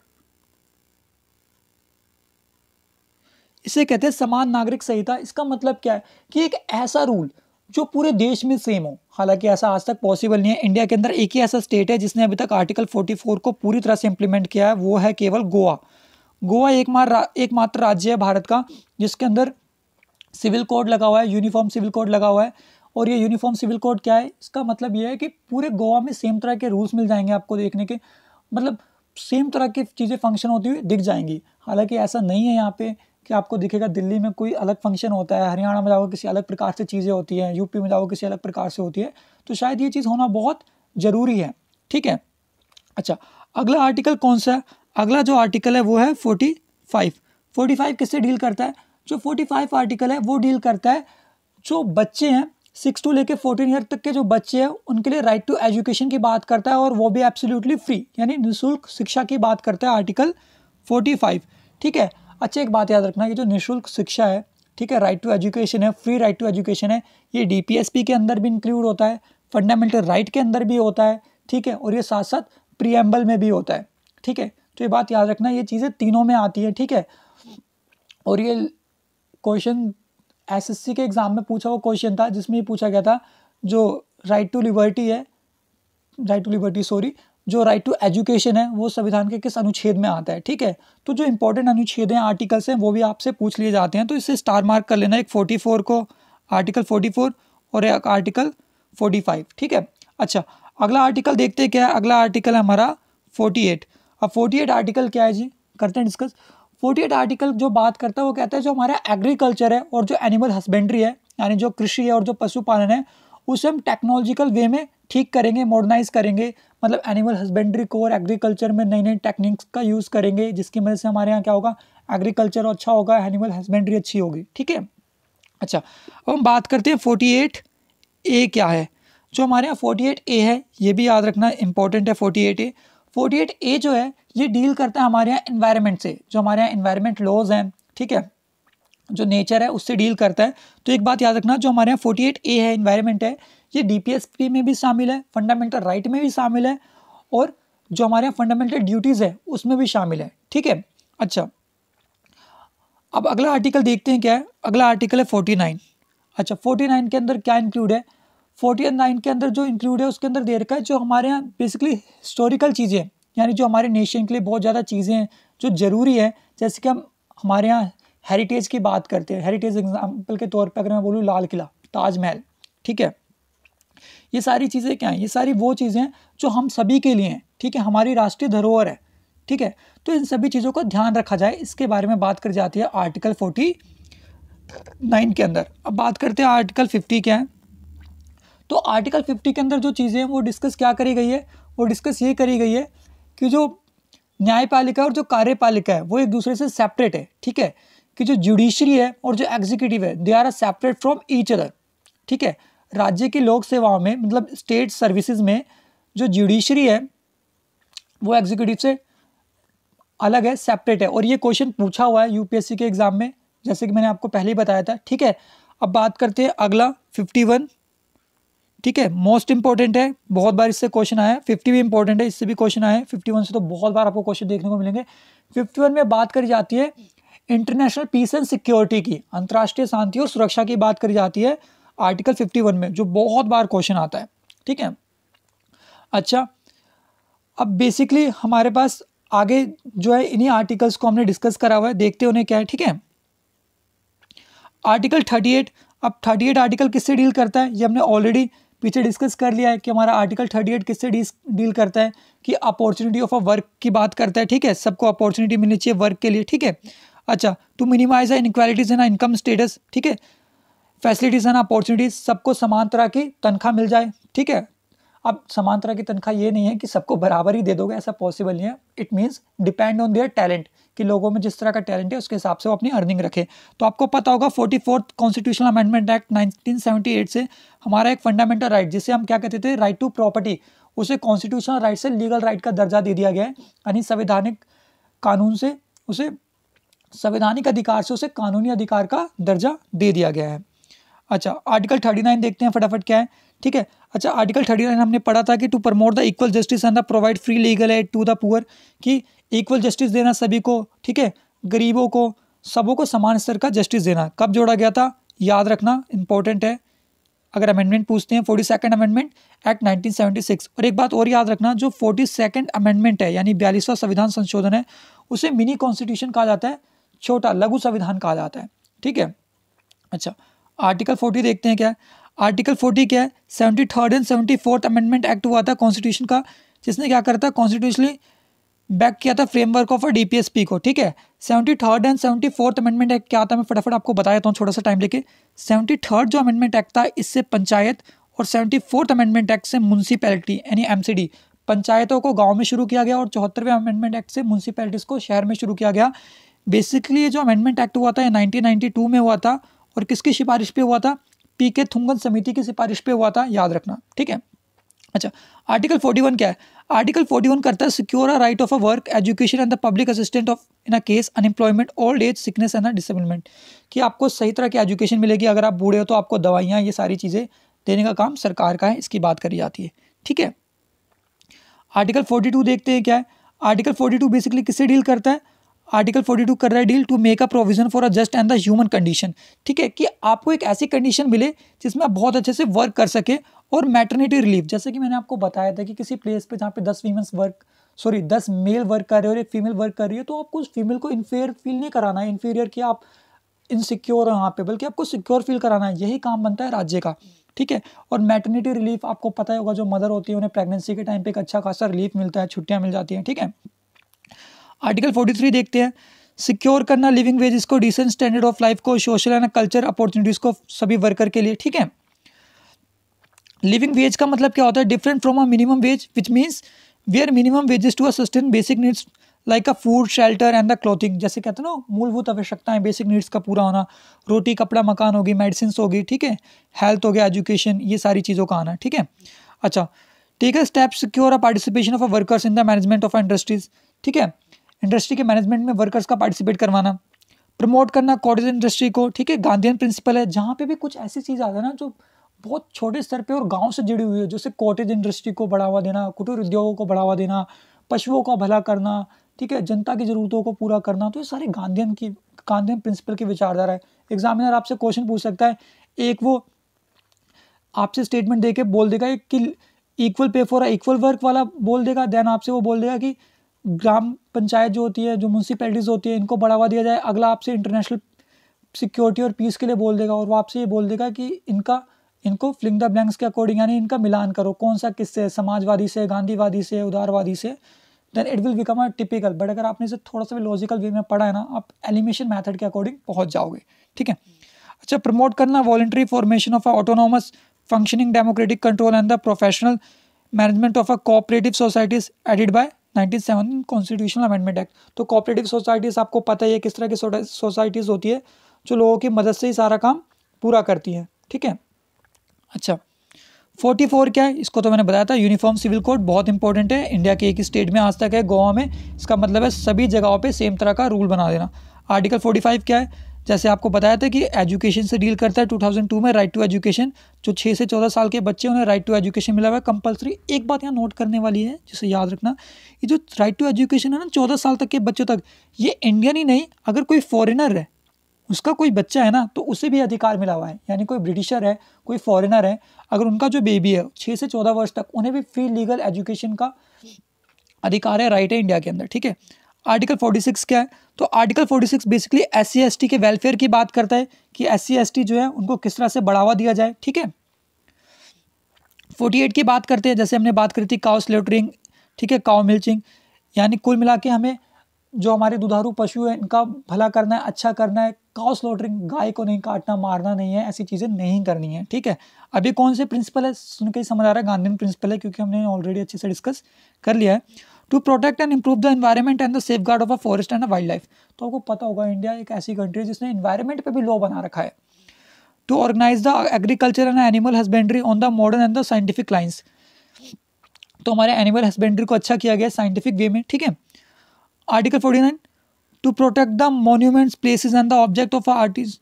इसे कहते हैं समान नागरिक संहिता इसका मतलब क्या है कि एक ऐसा रूल जो पूरे देश में सेम हो हालांकि ऐसा आज तक पॉसिबल नहीं है इंडिया के अंदर एक ही ऐसा स्टेट है जिसने अभी तक आर्टिकल 44 को पूरी तरह से इम्प्लीमेंट किया है वो है केवल गोवा गोवा एक मार एकमात्र राज्य है भारत का जिसके अंदर सिविल कोड लगा हुआ है यूनिफॉर्म सिविल कोड लगा हुआ है और ये यूनिफॉर्म सिविल कोड क्या है इसका मतलब ये है कि पूरे गोवा में सेम तरह के रूल्स मिल जाएंगे आपको देखने के मतलब सेम तरह की चीज़ें फंक्शन होती हुई दिख जाएंगी हालांकि ऐसा नहीं है यहाँ पे कि आपको दिखेगा दिल्ली में कोई अलग फंक्शन होता है हरियाणा में जाओ किसी अलग प्रकार से चीज़ें होती हैं यूपी में जाओ किसी अलग प्रकार से होती है तो शायद ये चीज़ होना बहुत ज़रूरी है ठीक है अच्छा अगला आर्टिकल कौन सा है अगला जो आर्टिकल है वो है फोर्टी फाइव फोर्टी फाइव किससे डील करता है जो फोर्टी फाइव आर्टिकल है वो डील करता है जो बच्चे हैं सिक्स टू लेके फोर्टीन ईयर तक के जो बच्चे हैं उनके लिए राइट टू एजुकेशन की बात करता है और वो भी एब्सोल्युटली फ्री यानी निःशुल्क शिक्षा की बात करता है आर्टिकल फोर्टी फाइव ठीक है अच्छा एक बात याद रखना कि जो निःशुल्क शिक्षा है ठीक है राइट टू एजुकेशन है फ्री राइट टू एजुकेशन है ये डी के अंदर भी इंक्लूड होता है फंडामेंटल राइट के अंदर भी होता है ठीक है और ये साथ साथ प्रियम्बल में भी होता है ठीक है तो ये बात याद रखना ये चीज़ें तीनों में आती है ठीक है और ये क्वेश्चन एसएससी के एग्ज़ाम में पूछा हुआ क्वेश्चन था जिसमें ये पूछा गया था जो राइट टू लिबर्टी है राइट टू लिबर्टी सॉरी जो राइट टू एजुकेशन है वो संविधान के किस अनुच्छेद में आता है ठीक है तो जो इंपॉर्टेंट अनुच्छेद हैं आर्टिकल्स हैं वो भी आपसे पूछ लिए जाते हैं तो इससे स्टार मार्क कर लेना एक फोर्टी फोर को आर्टिकल फोर्टी फोर और एक आर्टिकल फोर्टी फाइव ठीक है अच्छा अगला आर्टिकल देखते क्या है अगला आर्टिकल है हमारा फोर्टी एट अब फोर्टी एट आर्टिकल क्या है जी करते हैं डिस्कस फोर्टी एट आर्टिकल जो बात करता है वो कहता है जो हमारा एग्रीकल्चर है और जो एनिमल हस्बेंड्री है यानी जो कृषि है और जो पशुपालन है उसे हम टेक्नोलॉजिकल वे में ठीक करेंगे मॉडर्नाइज करेंगे मतलब एनिमल हस्बेंड्री को और एग्रीकल्चर में नई नई टेक्निक्स का यूज़ करेंगे जिसकी मदद से हमारे यहाँ क्या होगा एग्रीकल्चर अच्छा होगा एनिमल हस्बेंड्री अच्छी होगी ठीक है अच्छा अब हम बात करते हैं फोर्टी एट ए क्या है जो हमारे यहाँ फोर्टी एट ए है ये भी याद रखना इंपॉर्टेंट है forty eight A forty eight A जो है ये डील करता है हमारे यहाँ इन्वायरमेंट से जो हमारे यहाँ इन्वायरमेंट लॉज हैं ठीक है जो नेचर है उससे डील करता है तो एक बात याद रखना जो हमारे यहाँ फोर्टी एट ए है इन्वायरमेंट है ये डी में भी शामिल है फंडामेंटल राइट में भी शामिल है और जो हमारे यहाँ फंडामेंटल ड्यूटीज़ है उसमें भी शामिल है ठीक है अच्छा अब अगला आर्टिकल देखते हैं क्या है अगला आर्टिकल है फोर्टी नाइन अच्छा फोर्टी नाइन के अंदर क्या इंक्लूड है फोर्टी नाइन के अंदर जो इंक्लूड है उसके अंदर दे रखा है जो हमारे यहाँ बेसिकली हिस्टोरिकल चीज़ें यानी जो हमारे नेशन के लिए बहुत ज़्यादा चीज़ें हैं जो ज़रूरी है जैसे कि हम हमारे यहाँ हेरिटेज की बात करते हैं हेरिटेज एग्जाम्पल के तौर पर अगर मैं बोलूँ लाल किला ताजमहल ठीक है ये सारी चीज़ें क्या हैं ये सारी वो चीज़ें हैं जो हम सभी के लिए हैं ठीक है हमारी राष्ट्रीय धरोहर है ठीक है तो इन सभी चीज़ों का ध्यान रखा जाए इसके बारे में बात कर जाती है आर्टिकल फोर्टी नाइन के अंदर अब बात करते हैं आर्टिकल फिफ्टी क्या है तो आर्टिकल फिफ्टी के अंदर जो चीज़ें हैं वो डिस्कस क्या करी गई है वो डिस्कस ये करी गई है कि जो न्यायपालिका और जो कार्यपालिका है वो एक दूसरे से सेपरेट है ठीक है कि जो जुडिशरी है और जो एग्जीक्यूटिव है they are separate from each other ठीक है राज्य की लोक सेवाओं में मतलब स्टेट सर्विसेज में जो जुडिशरी है वो एग्जीक्यूटिव से अलग है सेपरेट है और ये क्वेश्चन पूछा हुआ है यूपीएससी के एग्ज़ाम में जैसे कि मैंने आपको पहले ही बताया था ठीक है अब बात करते हैं अगला फिफ्टी वन ठीक है मोस्ट इंपॉर्टेंट है बहुत बार इससे क्वेश्चन आया फिफ्टी भी इंपॉर्टेंट है इससे भी क्वेश्चन आया फिफ्टी वन से तो बहुत बार आपको क्वेश्चन देखने को मिलेंगे फिफ्टी वन में बात करी जाती है इंटरनेशनल पीस एंड सिक्योरिटी की अंतर्राष्ट्रीय शांति और सुरक्षा की बात करी जाती है आर्टिकल 51 में जो बहुत बार क्वेश्चन आता है ठीक है अच्छा अब बेसिकली हमारे पास आगे जो है इन्हीं आर्टिकल्स को हमने डिस्कस करा हुआ है देखते उन्हें क्या है ठीक है आर्टिकल 38 अब 38 आर्टिकल किससे डील करता है ये हमने ऑलरेडी पीछे डिस्कस कर लिया है कि हमारा आर्टिकल 38 किससे डील करता है कि अपॉर्चुनिटी ऑफ अ वर्क की बात करता है ठीक है सबको अपॉर्चुनिटी मिलनी चाहिए वर्क के लिए ठीक है अच्छा टू मिनिमाइज है इनक्वालिटीज़ है ना इनकम स्टेटस ठीक है फैसिलिटीज़ है ना अपॉर्चुनिटीज़ सबको समान तरह की तनख्वाह मिल जाए ठीक है अब समान तरह की तनख्वाह ये नहीं है कि सबको बराबर ही दे दोगे ऐसा पॉसिबल नहीं है it means depend on their talent कि लोगों में जिस तरह का टैलेंट है उसके हिसाब से वो अपनी अर्निंग रखे तो आपको पता होगा forty fourth constitutional amendment act 1978 से हमारा एक फंडामेंटल राइट right, जिसे हम क्या कहते थे राइट टू प्रॉपर्टी उसे कॉन्स्टिट्यूशनल राइट right से लीगल राइट right का दर्जा दे दिया गया है यानी संवैधानिक कानून से उसे संवैधानिक अधिकार से उसे कानूनी अधिकार का दर्जा दे दिया गया है अच्छा आर्टिकल थर्टी नाइन देखते हैं फटाफट क्या है ठीक है अच्छा आर्टिकल थर्टी नाइन हमने पढ़ा था कि to promote the equal justice and the provide free legal aid to the poor कि इक्वल जस्टिस देना सभी को ठीक है गरीबों को सबों को समान स्तर का जस्टिस देना कब जोड़ा गया था याद रखना इंपॉर्टेंट है अगर अमेंडमेंट पूछते हैं फोर्टी सेकेंड अमेंडमेंट एक्ट 1976 और एक बात और याद रखना जो फोर्टी सेकेंड अमेंडमेंट है यानी बयालीसवां संविधान संशोधन है उसे मिनी कॉन्स्टिट्यूशन कहा जाता है छोटा लघु संविधान कहा जाता है ठीक है अच्छा आर्टिकल फोर्टी देखते हैं क्या आर्टिकल फोर्टी क्या है seventy third and seventy fourth amendment act हुआ था कॉन्स्टिट्यूशन का जिसने क्या करता था कॉन्स्टिट्यूशनली बैक किया था फ्रेमवर्क ऑफ डीपीएसपी को ठीक है seventy third and seventy fourth amendment act क्या था मैं फटाफट आपको बता देता हूँ थोड़ा सा टाइम लेके सेवेंटी थर्ड जो अमेंडमेंट एक्ट था इससे पंचायत और सेवेंटी फोर्थ अमेंडमेंट एक्ट से म्यूनसिपैलिटी यानी डी पंचायतों को गाँव में शुरू किया गया और चौहत्तरवें अमेंडमेंट एक्ट से म्यूनसिपैलिटीज़ को शहर में शुरू किया गया बेसिकली ये जो अमेंडमेंट एक्ट हुआ था ये 1992 में हुआ था और किसकी सिफारिश पे हुआ था पी के थुंगन समिति की सिफारिश पे हुआ था याद रखना ठीक है अच्छा आर्टिकल 41 क्या है आर्टिकल 41 करता है secure a right of a work education and the public assistant of in a case unemployment old age sickness and disablement कि आपको सही तरह की एजुकेशन मिलेगी अगर आप बूढ़े हो तो आपको दवाइयाँ ये सारी चीज़ें देने का काम सरकार का है इसकी बात करी जाती है ठीक है आर्टिकल टू देखते हैं क्या है आर्टिकल टू बेसिकली किससे डील करता है आर्टिकल 42 कर रहा है deal to make a provision for a just and the human condition ठीक है कि आपको एक ऐसी कंडीशन मिले जिसमें आप बहुत अच्छे से वर्क कर सके और मैटरनिटी रिलीफ जैसे कि मैंने आपको बताया था कि किसी प्लेस पे जहाँ पे दस वीमेंस वर्क सॉरी दस मेल वर्क कर रहे हो और एक फीमेल वर्क कर रही है तो आपको उस फीमेल को इन्फेयर फील नहीं कराना है इन्फीरियर कि आप इनसिक्योर हो वहाँ पे बल्कि आपको सिक्योर फील कराना है यही काम बनता है राज्य का ठीक है और मैटरनिटी रिलीफ आपको पता ही होगा जो मदर होती है उन्हें प्रेगनेंसी के टाइम पे एक अच्छा खासा रिलीफ मिलता है छुट्टियाँ मिल जाती हैं ठीक है आर्टिकल 43 देखते हैं सिक्योर करना लिविंग वेज को डिसेंट स्टैंडर्ड ऑफ लाइफ को सोशल एंड कल्चर अपॉर्चुनिटीज़ को सभी वर्कर के लिए ठीक है लिविंग वेज का मतलब क्या होता है different from a minimum wage which means are minimum wages to sustain basic needs like a food shelter and the clothing जैसे कहते हैं ना मूलभूत आवश्यकताएं बेसिक नीड्स का पूरा होना रोटी कपड़ा मकान होगी मेडिसिन होगी ठीक है हेल्थ हो गया एजुकेशन ये सारी चीज़ों का आना ठीक है अच्छा take a step secure a participation of a workers in the management of industries ठीक है इंडस्ट्री के मैनेजमेंट में वर्कर्स का पार्टिसिपेट करवाना प्रमोट करना कॉटेज इंडस्ट्री को ठीक है गांधीन प्रिंसिपल है जहाँ पे भी कुछ ऐसी चीज़ आ जाए ना जो बहुत छोटे स्तर पे और गांव से जुड़ी हुई है जैसे कॉटेज इंडस्ट्री को बढ़ावा देना कुटीर उद्योगों को बढ़ावा देना पशुओं का भला करना ठीक है जनता की ज़रूरतों को पूरा करना तो ये सारे गांधीन की गांधीन प्रिंसिपल की विचारधारा है एग्जामिनर आपसे क्वेश्चन पूछ सकता है एक वो आपसे स्टेटमेंट दे के बोल देगा कि equal pay for equal work वाला बोल देगा देन आपसे वो बोल देगा कि ग्राम पंचायत जो होती है जो म्यूनसिपैलिटीज़ होती है इनको बढ़ावा दिया जाए अगला आपसे इंटरनेशनल सिक्योरिटी और पीस के लिए बोल देगा और वो आपसे ये बोल देगा कि इनका इनको फ्लिंग द ब्लैंक्स के अकॉर्डिंग यानी इनका मिलान करो कौन सा किससे समाजवादी से गांधीवादी से उदारवादी से then it will become a typical but अगर आपने इसे थोड़ा सा भी लॉजिकल वे में पढ़ा है ना आप एलिमिनेशन मैथड के अकॉर्डिंग पहुंच जाओगे ठीक है अच्छा प्रमोट करना voluntary formation of a autonomous functioning democratic control and the professional management of a cooperative societies added by 97 constitutional amendment act तो कोऑपरेटिव सोसाइटीज़ आपको पता ही है किस तरह की सोसाइटीज़ होती है जो लोगों की मदद से ही सारा काम पूरा करती है ठीक है अच्छा फोर्टी फोर क्या है इसको तो मैंने बताया था यूनिफॉर्म सिविल कोड बहुत इंपॉर्टेंट है इंडिया के एक स्टेट में आज तक है गोवा में इसका मतलब है सभी जगहों पर सेम तरह का रूल बना देना आर्टिकल फोर्टी फाइव क्या है जैसे आपको बताया था कि एजुकेशन से डील करता है 2002 में राइट टू एजुकेशन जो छः से चौदह साल के बच्चे उन्हें राइट टू एजुकेशन मिला हुआ है कंपलसरी एक बात यहाँ नोट करने वाली है जिसे याद रखना ये जो राइट टू एजुकेशन है ना चौदह साल तक के बच्चों तक ये इंडियन ही नहीं अगर कोई फॉरेनर है उसका कोई बच्चा है ना तो उसे भी अधिकार मिला हुआ है यानी कोई ब्रिटिशर है कोई फॉरेनर है अगर उनका जो बेबी है छः से चौदह वर्ष तक उन्हें भी फ्री लीगल एजुकेशन का अधिकार है राइट है इंडिया के अंदर ठीक है आर्टिकल 46 क्या है तो आर्टिकल 46 बेसिकली एस सी के वेलफेयर की बात करता है कि एस सी जो है उनको किस तरह से बढ़ावा दिया जाए ठीक है 48 की बात करते हैं जैसे हमने बात करी थी काउ स्लेटरिंग ठीक है काउ मिल्चिंग यानी कुल मिला के हमें जो हमारे दुधारू पशु है इनका भला करना है अच्छा करना है काउ स्लोटरिंग गाय को नहीं काटना मारना नहीं है ऐसी चीज़ें नहीं करनी है ठीक है अभी कौन से प्रिंसिपल है सुनकर ही समझ आ रहा है गांधी प्रिंसिपल है क्योंकि हमने ऑलरेडी अच्छे से डिस्कस कर लिया है to protect and improve the environment and the safeguard of a forest and a wildlife तो आपको पता होगा इंडिया एक ऐसी कंट्री है जिसने इन्वायरमेंट पर भी लॉ बना रखा है to organise the agriculture and animal husbandry on the modern and the scientific lines तो हमारे एनिमल हस्बेंड्री को अच्छा किया गया साइंटिफिक वे में ठीक है article forty nine to protect the monuments places and the object of artist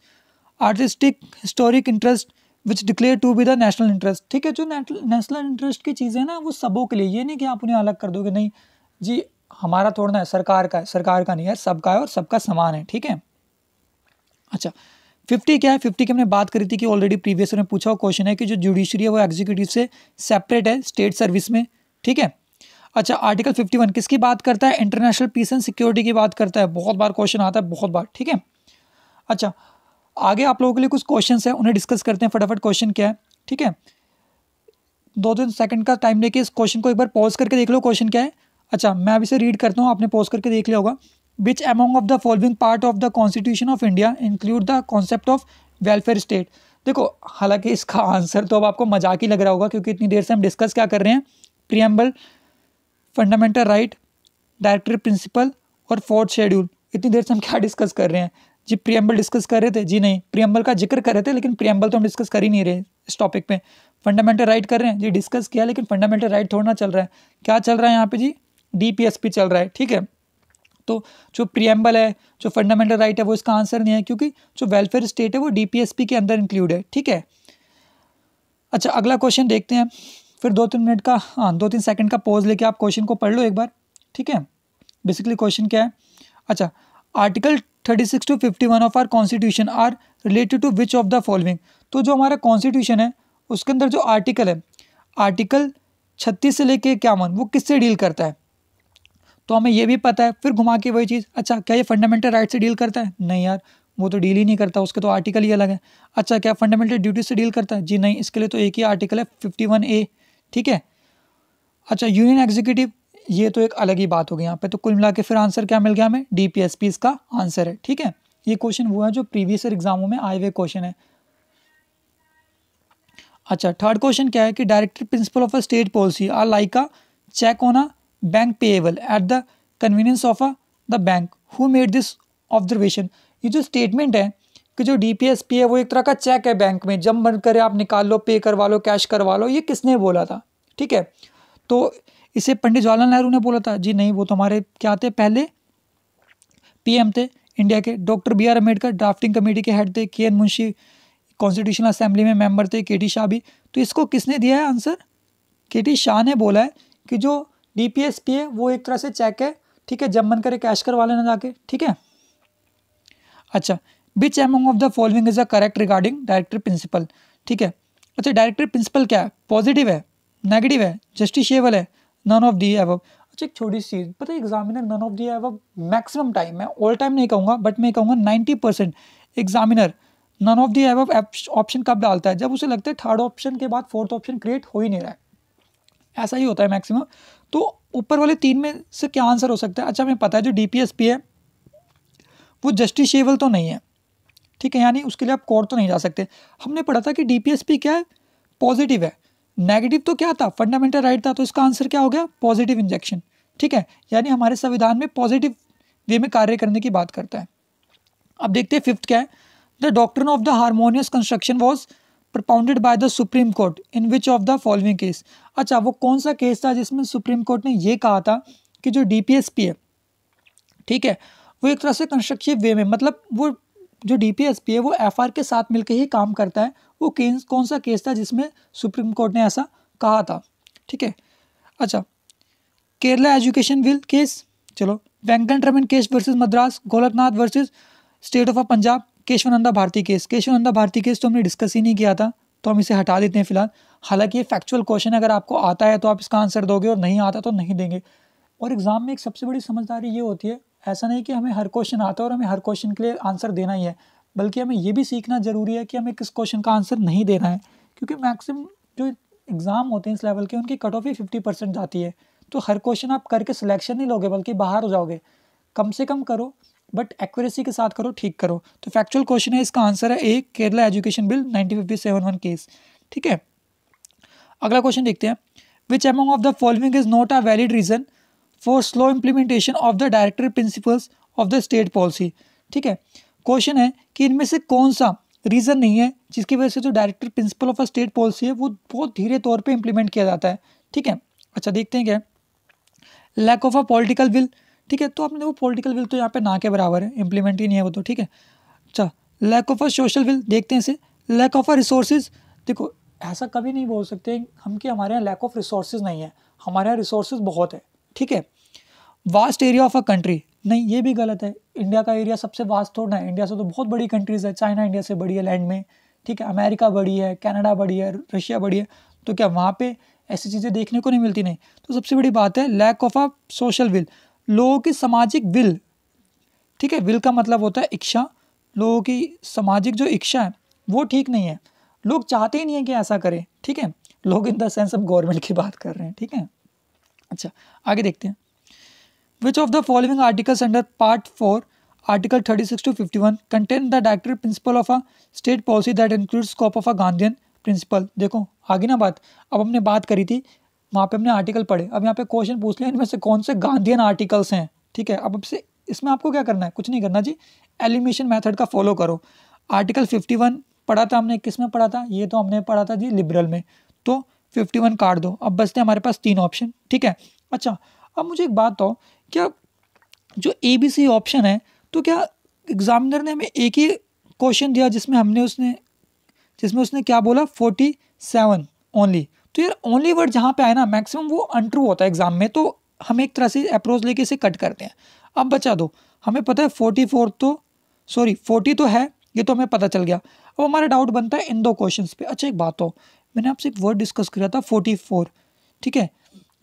artistic historic interest which declare to be the national interest ठीक है जो नेशनल इंटरेस्ट की चीज़ें ना वो सबों के लिए ये नहीं कि आप उन्हें अलग कर दोगे नहीं जी हमारा तोड़ना है सरकार का है सरकार का नहीं है सबका है और सबका समान है ठीक है अच्छा फिफ्टी क्या है फिफ्टी की हमने बात करी थी कि ऑलरेडी प्रीवियस में पूछा हुआ क्वेश्चन है कि जो जुडिशरी है वो एग्जीक्यूटिव से सेपरेट है स्टेट सर्विस में ठीक है अच्छा आर्टिकल फिफ्टी वन किसकी बात करता है इंटरनेशनल पीस एंड सिक्योरिटी की बात करता है बहुत बार क्वेश्चन आता है बहुत बार ठीक है अच्छा आगे आप लोगों के लिए कुछ क्वेश्चन है उन्हें डिस्कस करते हैं फटाफट क्वेश्चन क्या है ठीक है दो तीन सेकंड का टाइम लेके इस क्वेश्चन को एक बार पॉज करके देख लो क्वेश्चन क्या है अच्छा मैं अभी से रीड करता हूँ आपने पोज करके देख लिया होगा which among of the following part of the constitution of India include the concept of welfare state देखो हालांकि इसका आंसर तो अब आपको मजाक ही लग रहा होगा क्योंकि इतनी देर से हम डिस्कस क्या कर रहे हैं preamble fundamental right director principle और फोर्थ शेड्यूल इतनी देर से हम क्या डिस्कस कर रहे हैं जी प्रियम्बल डिस्कस कर रहे थे जी नहीं प्रियम्बल का जिक्र कर रहे थे लेकिन प्रियम्बल तो हम डिस्कस कर ही नहीं रहे इस टॉपिक पे फंडामेंटल राइट कर रहे हैं जी डिस्कस किया लेकिन फंडामेंटल राइट थोड़ा ना चल रहा है क्या चल रहा है यहाँ पे जी डीपीएसपी चल रहा है ठीक है तो जो प्रियम्बल है जो फंडामेंटल राइट है वो इसका आंसर नहीं है क्योंकि जो वेलफेयर स्टेट है वो डीपीएसपी के अंदर इंक्लूड है ठीक है अच्छा अगला क्वेश्चन देखते हैं फिर दो तीन मिनट का हाँ दो तीन सेकंड का पॉज लेके आप क्वेश्चन को पढ़ लो एक बार ठीक है बेसिकली क्वेश्चन क्या है अच्छा article thirty six to fifty one of our constitution are related to which of the following तो जो हमारा कॉन्स्टिट्यूशन है उसके अंदर जो आर्टिकल है आर्टिकल छत्तीस से लेके इक्यावन वो किससे डील करता है तो हमें ये भी पता है फिर घुमा के वही चीज़ अच्छा क्या ये फंडामेंटल राइट से डील करता है नहीं यार वो तो डील ही नहीं करता उसके तो आर्टिकल ही अलग है अच्छा क्या फंडामेंटल ड्यूटी से डील करता है जी नहीं इसके लिए तो एक ही आर्टिकल है फिफ्टी वन ए ठीक है अच्छा यूनियन एग्जीक्यूटिव ये तो एक अलग ही बात हो गई यहाँ पे तो कुल मिला के फिर आंसर क्या मिल गया हमें डी पी एस पी इसका आंसर है ठीक है ये क्वेश्चन वो है जो प्रीवियस एग्जामों में आए हुए क्वेश्चन है अच्छा थर्ड क्वेश्चन क्या है कि director principle of a state policy are like a cheque on a bank payable at the convenience of a the bank who made this observation ये जो स्टेटमेंट है कि जो डी पी एस पी है वो एक तरह का चेक है बैंक में जब मन करे आप निकाल लो पे करवा लो कैश करवा लो ये किसने बोला था ठीक है तो इसे पंडित जवाहरलाल नेहरू ने बोला था जी नहीं वो तो हमारे क्या थे पहले पीएम थे इंडिया के doctor B are Ambedkar drafting committee के हेड थे के एन मुंशी कॉन्स्टिट्यूशनल असेंबली में मेंबर थे के टी शाह भी तो इसको किसने दिया है आंसर के टी शाह ने बोला है कि जो डी पी एस पी ए वो एक तरह से चेक है ठीक है जब मन करे कैश करवा लेना जाके ठीक है अच्छा which among of the following is a correct regarding director principle ठीक है अच्छा डायरेक्टर प्रिंसिपल क्या है पॉजिटिव है नेगेटिव है जस्टिशियबल है नन ऑफ दी एव अच्छा एक छोटी सी चीज़ पता है examiner none of the above maximum time मैं ऑल टाइम नहीं कहूँगा बट मैं कहूँगा ninety percent examiner none of the above option कब डालता है जब उसे लगता है थर्ड ऑप्शन के बाद फोर्थ ऑप्शन क्रिएट हो ही नहीं रहा है ऐसा ही होता है मैक्सिमम तो ऊपर वाले तीन में से क्या आंसर हो सकता है अच्छा हमें पता है जो डी है वो जस्टिशेबल तो नहीं है ठीक है यानी उसके लिए आप कोर्ट तो नहीं जा सकते हमने पढ़ा था कि डी क्या है पॉजिटिव है नेगेटिव तो क्या था फंडामेंटल राइट था तो इसका आंसर क्या हो गया पॉजिटिव इंजेक्शन ठीक है यानी हमारे संविधान में पॉजिटिव वे में कार्य करने की बात करता है अब देखते हैं फिफ्थ क्या है the doctor of the harmonious construction was propounded by the supreme court in which of the following case अच्छा वो कौन सा केस था जिसमें सुप्रीम कोर्ट ने ये कहा था कि जो पी है ठीक है वो एक तरह से कंस्ट्रक्टिव वे में मतलब वो जो पी है वो आर के साथ मिलकर ही काम करता है वो केस कौन सा केस था जिसमें सुप्रीम कोर्ट ने ऐसा कहा था ठीक है अच्छा केरला एजुकेशन विल केस चलो Venkat Raman case versus Madras Golaknath versus state of Punjab Kesavananda Bharati case Kesavananda Bharati case तो हमने डिस्कस ही नहीं किया था तो हम इसे हटा देते हैं फिलहाल हालांकि ये फैक्चुअल क्वेश्चन अगर आपको आता है तो आप इसका आंसर दोगे और नहीं आता तो नहीं देंगे और एग्ज़ाम में एक सबसे बड़ी समझदारी ये होती है ऐसा नहीं कि हमें हर क्वेश्चन आता है और हमें हर क्वेश्चन के लिए आंसर देना ही है बल्कि हमें ये भी सीखना ज़रूरी है कि हमें किस क्वेश्चन का आंसर नहीं देना है क्योंकि मैक्सिमम जो एग्ज़ाम होते हैं इस लेवल के उनकी कट ऑफ ही फिफ्टी परसेंट जाती है तो हर क्वेश्चन आप करके सिलेक्शन नहीं लोगे बल्कि बाहर हो जाओगे कम से कम करो बट एक्यूरेसी के साथ करो ठीक करो तो फैक्चुअल क्वेश्चन है इसका आंसर है A Kerala education bill nineteen fifty seven one case ठीक है अगला क्वेश्चन देखते हैं which among of the following is not a valid reason for slow implementation of the director principles of the state policy ठीक है question है कि इनमें से कौन सा रीज़न नहीं है जिसकी वजह से जो director principle of a state policy है वो बहुत धीरे तौर पे इम्प्लीमेंट किया जाता है ठीक है अच्छा देखते हैं क्या lack of a political will ठीक है तो आपने देखो पॉलिटिकल विल तो यहाँ पे ना के बराबर है इंप्लीमेंट ही नहीं है वो तो ठीक है अच्छा lack of a social will देखते हैं इसे लैक ऑफ अ रिसोर्सेज देखो ऐसा कभी नहीं बोल सकते हम कि हमारे यहाँ लैक ऑफ रिसोर्सेज नहीं है हमारे यहाँ रिसोर्सेज बहुत है ठीक है vast area of a country नहीं ये भी गलत है इंडिया का एरिया सबसे वास्ट थोड़ा है इंडिया से तो बहुत बड़ी कंट्रीज़ है चाइना इंडिया से बड़ी है लैंड में ठीक है अमेरिका बड़ी है कनाडा बड़ी है रशिया बड़ी है तो क्या वहाँ पे ऐसी चीज़ें देखने को नहीं मिलती नहीं तो सबसे बड़ी बात है lack of a social will लोगों की सामाजिक विल ठीक है विल का मतलब होता है इच्छा लोगों की सामाजिक जो इच्छा है वो ठीक नहीं है लोग चाहते ही नहीं है कि ऐसा करें ठीक है लोग in the sense of government की बात कर रहे हैं ठीक है अच्छा आगे देखते हैं which of the following articles under part four article thirty six to fifty one contain the director principle of a state policy that include scope of a Gandhian principle देखो आगे ना बात अब हमने बात करी थी वहाँ पे हमने आर्टिकल पढ़े अब यहाँ पे क्वेश्चन पूछ लिया इनमें से कौन से गांधीन आर्टिकल्स हैं ठीक है अब आपसे इसमें आपको क्या करना है कुछ नहीं करना जी एलिमिनेशन मेथड का फॉलो करो आर्टिकल 51 पढ़ा था हमने किस में पढ़ा था ये तो हमने पढ़ा था जी लिबरल में तो वन काट दो अब बचते हमारे पास तीन ऑप्शन ठीक है अच्छा अब मुझे एक बात तो क्या जो ए बी सी ऑप्शन है तो क्या एग्जामिनर ने हमें एक ही क्वेश्चन दिया जिसमें हमने उसने जिसमें उसने क्या बोला फोर्टी सेवन ओनली तो यार ओनली वर्ड जहाँ पे आए ना मैक्सिमम वो अनट्रू होता है एग्जाम में तो हम एक तरह से अप्रोच लेके इसे कट करते हैं अब बचा दो हमें पता है फोर्टी फोर तो सॉरी फोर्टी तो है ये तो हमें पता चल गया अब हमारा डाउट बनता है इन दो क्वेश्चन पे अच्छा एक बात हो मैंने आपसे एक वर्ड डिस्कस किया था फोर्टी फोर ठीक है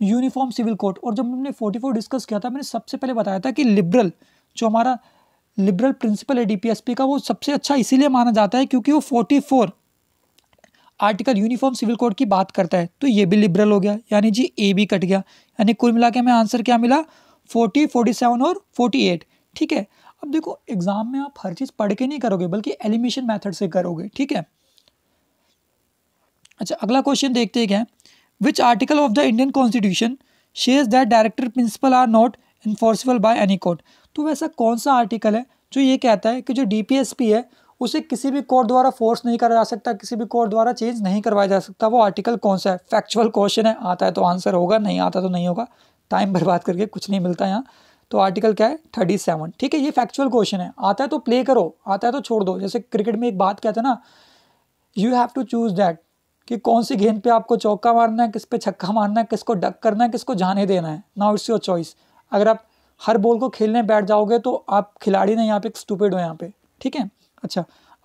यूनिफॉर्म सिविल कोड और जब हमने फोर्टी फोर डिस्कस किया था मैंने सबसे पहले बताया था कि लिबरल जो हमारा लिबरल प्रिंसिपल है पी का वो सबसे अच्छा इसीलिए माना जाता है क्योंकि वो forty four article uniform civil code की बात करता है तो ये भी लिबरल हो गया यानी जी ए भी कट गया यानी कुल मिला के हमें आंसर क्या मिला फोर्टी फोर्टी सेवन और फोर्टी एट ठीक है अब देखो एग्जाम में आप हर चीज़ पढ़ के नहीं करोगे बल्कि एलिमिनेशन मैथड से करोगे ठीक है अच्छा अगला क्वेश्चन देखते हैं क्या which article of the Indian constitution share that director principle are not enforceable by any court तो वैसा कौन सा आर्टिकल है जो ये कहता है कि जो डी है उसे किसी भी कोर्ट द्वारा फोर्स नहीं करा जा सकता किसी भी कोर्ट द्वारा चेंज नहीं करवाया जा सकता वो आर्टिकल कौन सा है फैक्चुअल क्वेश्चन है आता है तो आंसर होगा नहीं आता तो नहीं होगा टाइम बर्बाद करके कुछ नहीं मिलता यहाँ तो आर्टिकल क्या है थर्टी सेवन ठीक है ये फैक्चुअल क्वेश्चन है आता है तो प्ले करो आता है तो छोड़ दो जैसे क्रिकेट में एक बात कहते हैं ना you have to choose that कि कौन सी गेंद पे आपको चौका मारना है किस पे छक्का मारना है किसको डक करना है किसको जाने देना है नाउ इट्स योर चॉइस अगर आप हर बॉल को खेलने बैठ जाओगे तो आप खिलाड़ी नहीं यहाँ पे स्टूपेड हो यहाँ पे ठीक है अच्छा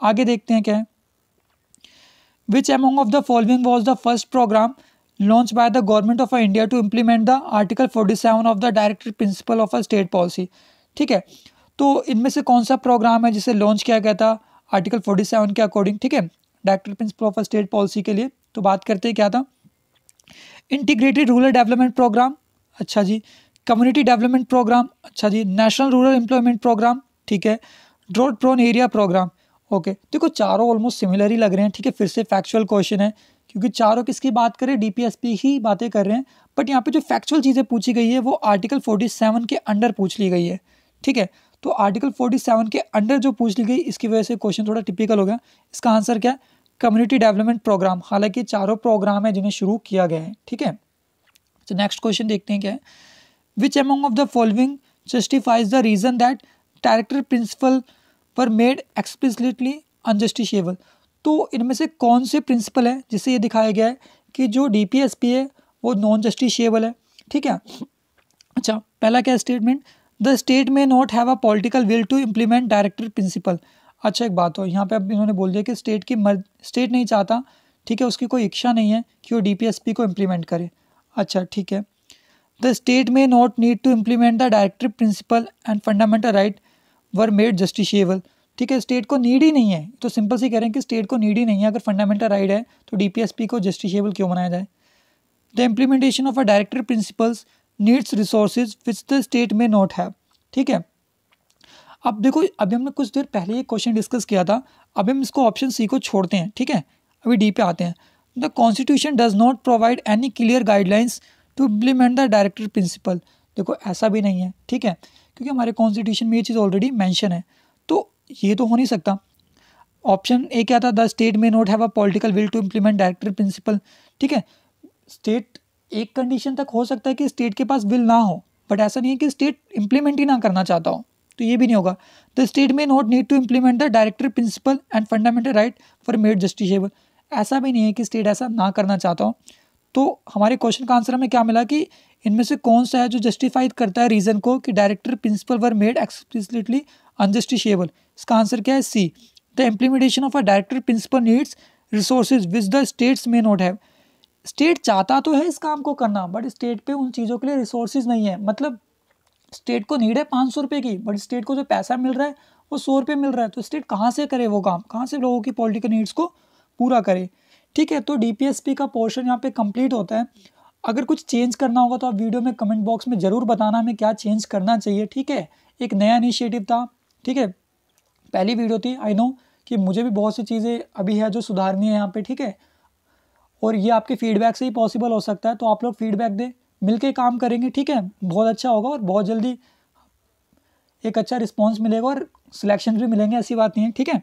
आगे देखते हैं क्या है which among of the following was the first programme launch by the government of India to implement the article forty seven of the director principle of a state policy ठीक है तो इनमें से कौन सा प्रोग्राम है जिसे लॉन्च किया गया था आर्टिकल फोर्टी सेवन के अकॉर्डिंग ठीक है directive principle of state policy के लिए तो बात करते हैं क्या था इंटीग्रेटेड रूरल डेवलपमेंट प्रोग्राम अच्छा जी कम्युनिटी डेवलपमेंट प्रोग्राम अच्छा जी नेशनल रूरल एम्प्लॉयमेंट प्रोग्राम ठीक है drought prone area programme okay देखो चारों ऑलमोस्ट सिमिलर ही लग रहे हैं ठीक है फिर से फैक्चुअल क्वेश्चन है क्योंकि चारों किसकी बात करें डीपीएसपी ही बातें कर रहे हैं बट यहाँ पे जो फैक्चुअल चीज़ें पूछी गई है वो आर्टिकल 47 के अंडर पूछ ली गई है ठीक है तो आर्टिकल 47 के अंडर जो पूछ ली गई इसकी वजह से क्वेश्चन थोड़ा टिपिकल हो गया इसका आंसर क्या है कम्युनिटी डेवलपमेंट प्रोग्राम हालांकि चारों प्रोग्राम है जिन्हें शुरू किया गया है ठीक है तो नेक्स्ट क्वेश्चन देखते हैं क्या है which among of the following justifies the reason that director principle पर मेड एक्सप्लिसिटली अनजस्टिशियबल तो इनमें से कौन से प्रिंसिपल हैं जिससे ये दिखाया गया है कि जो डी पी एस पी है वो नॉन जस्टिशियबल है ठीक है अच्छा पहला क्या statement the state may not have a political will to implement director principle अच्छा एक बात हो यहाँ पे अब इन्होंने बोल दिया कि स्टेट की मर्ज स्टेट नहीं चाहता ठीक है उसकी कोई इच्छा नहीं है कि वो पी को इम्प्लीमेंट करे अच्छा ठीक है the state may not need to implement the director principle and fundamental right were made justiciable ठीक है स्टेट को नीड ही नहीं है तो सिंपल सी कह रहे हैं कि स्टेट को नीड ही नहीं है अगर फंडामेंटल राइट है तो डीपीएसपी को जस्टिशियबल क्यों बनाया जाए the implementation of a director principles needs resource which the state may not have ठीक है अब देखो अभी हमने कुछ देर पहले ये क्वेश्चन डिस्कस किया था अब हम इसको ऑप्शन सी को छोड़ते हैं ठीक है अभी डी पे आते हैं the constitution does not provide any clear guidelines to implement the director principle देखो ऐसा भी नहीं है ठीक है क्योंकि हमारे कॉन्स्टिट्यूशन में ये चीज़ ऑलरेडी मैंशन है तो ये तो हो नहीं सकता ऑप्शन ए क्या था the state may not have a political will to implement director principle ठीक है स्टेट एक कंडीशन तक हो सकता है कि स्टेट के पास विल ना हो बट ऐसा नहीं है कि स्टेट इम्प्लीमेंट ही ना करना चाहता हो तो ये भी नहीं होगा the state may not need to implement the director principle and fundamental right for made justiciable ऐसा भी नहीं है कि स्टेट ऐसा ना करना चाहता हो तो हमारे क्वेश्चन का आंसर हमें क्या मिला कि इनमें से कौन सा है जो जस्टिफाइड करता है रीज़न को कि director principle were made explicitly unjusticiable इसका आंसर क्या है see the implementation of a director principle needs resource which the states may not have state चाहता तो है इस काम को करना बट स्टेट पे उन चीज़ों के लिए रिसोर्सेज नहीं है मतलब स्टेट को नीड है पाँच सौ रुपये की बट स्टेट को जो पैसा मिल रहा है वो सौ रुपये मिल रहा है तो स्टेट कहाँ से करे वो काम कहाँ से लोगों की पॉलिटिकल नीड्स को पूरा करे ठीक है तो डी का पोर्शन यहाँ पे कंप्लीट होता है अगर कुछ चेंज करना होगा तो आप वीडियो में कमेंट बॉक्स में ज़रूर बताना हमें क्या चेंज करना चाहिए ठीक है एक नया इनिशिएटिव था ठीक है पहली वीडियो थी आई नो कि मुझे भी बहुत सी चीज़ें अभी है जो सुधारनी है यहाँ पे ठीक है और ये आपके फीडबैक से ही पॉसिबल हो सकता है तो आप लोग फीडबैक दें मिल काम करेंगे ठीक है बहुत अच्छा होगा और बहुत जल्दी एक अच्छा रिस्पॉन्स मिलेगा और सिलेक्शन भी मिलेंगे ऐसी बात नहीं है ठीक है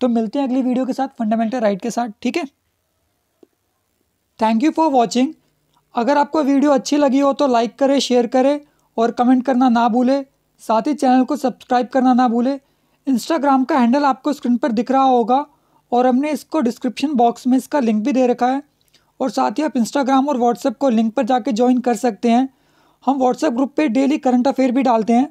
तो मिलते हैं अगली वीडियो के साथ फंडामेंटल राइट के साथ ठीक है थैंक यू फॉर वॉचिंग अगर आपको वीडियो अच्छी लगी हो तो लाइक करें शेयर करें और कमेंट करना ना भूलें साथ ही चैनल को सब्सक्राइब करना ना भूलें इंस्टाग्राम का हैंडल आपको स्क्रीन पर दिख रहा होगा और हमने इसको डिस्क्रिप्शन बॉक्स में इसका लिंक भी दे रखा है और साथ ही आप इंस्टाग्राम और व्हाट्सएप को लिंक पर जाके ज्वाइन कर सकते हैं हम व्हाट्सएप ग्रुप पे डेली करंट अफेयर भी डालते हैं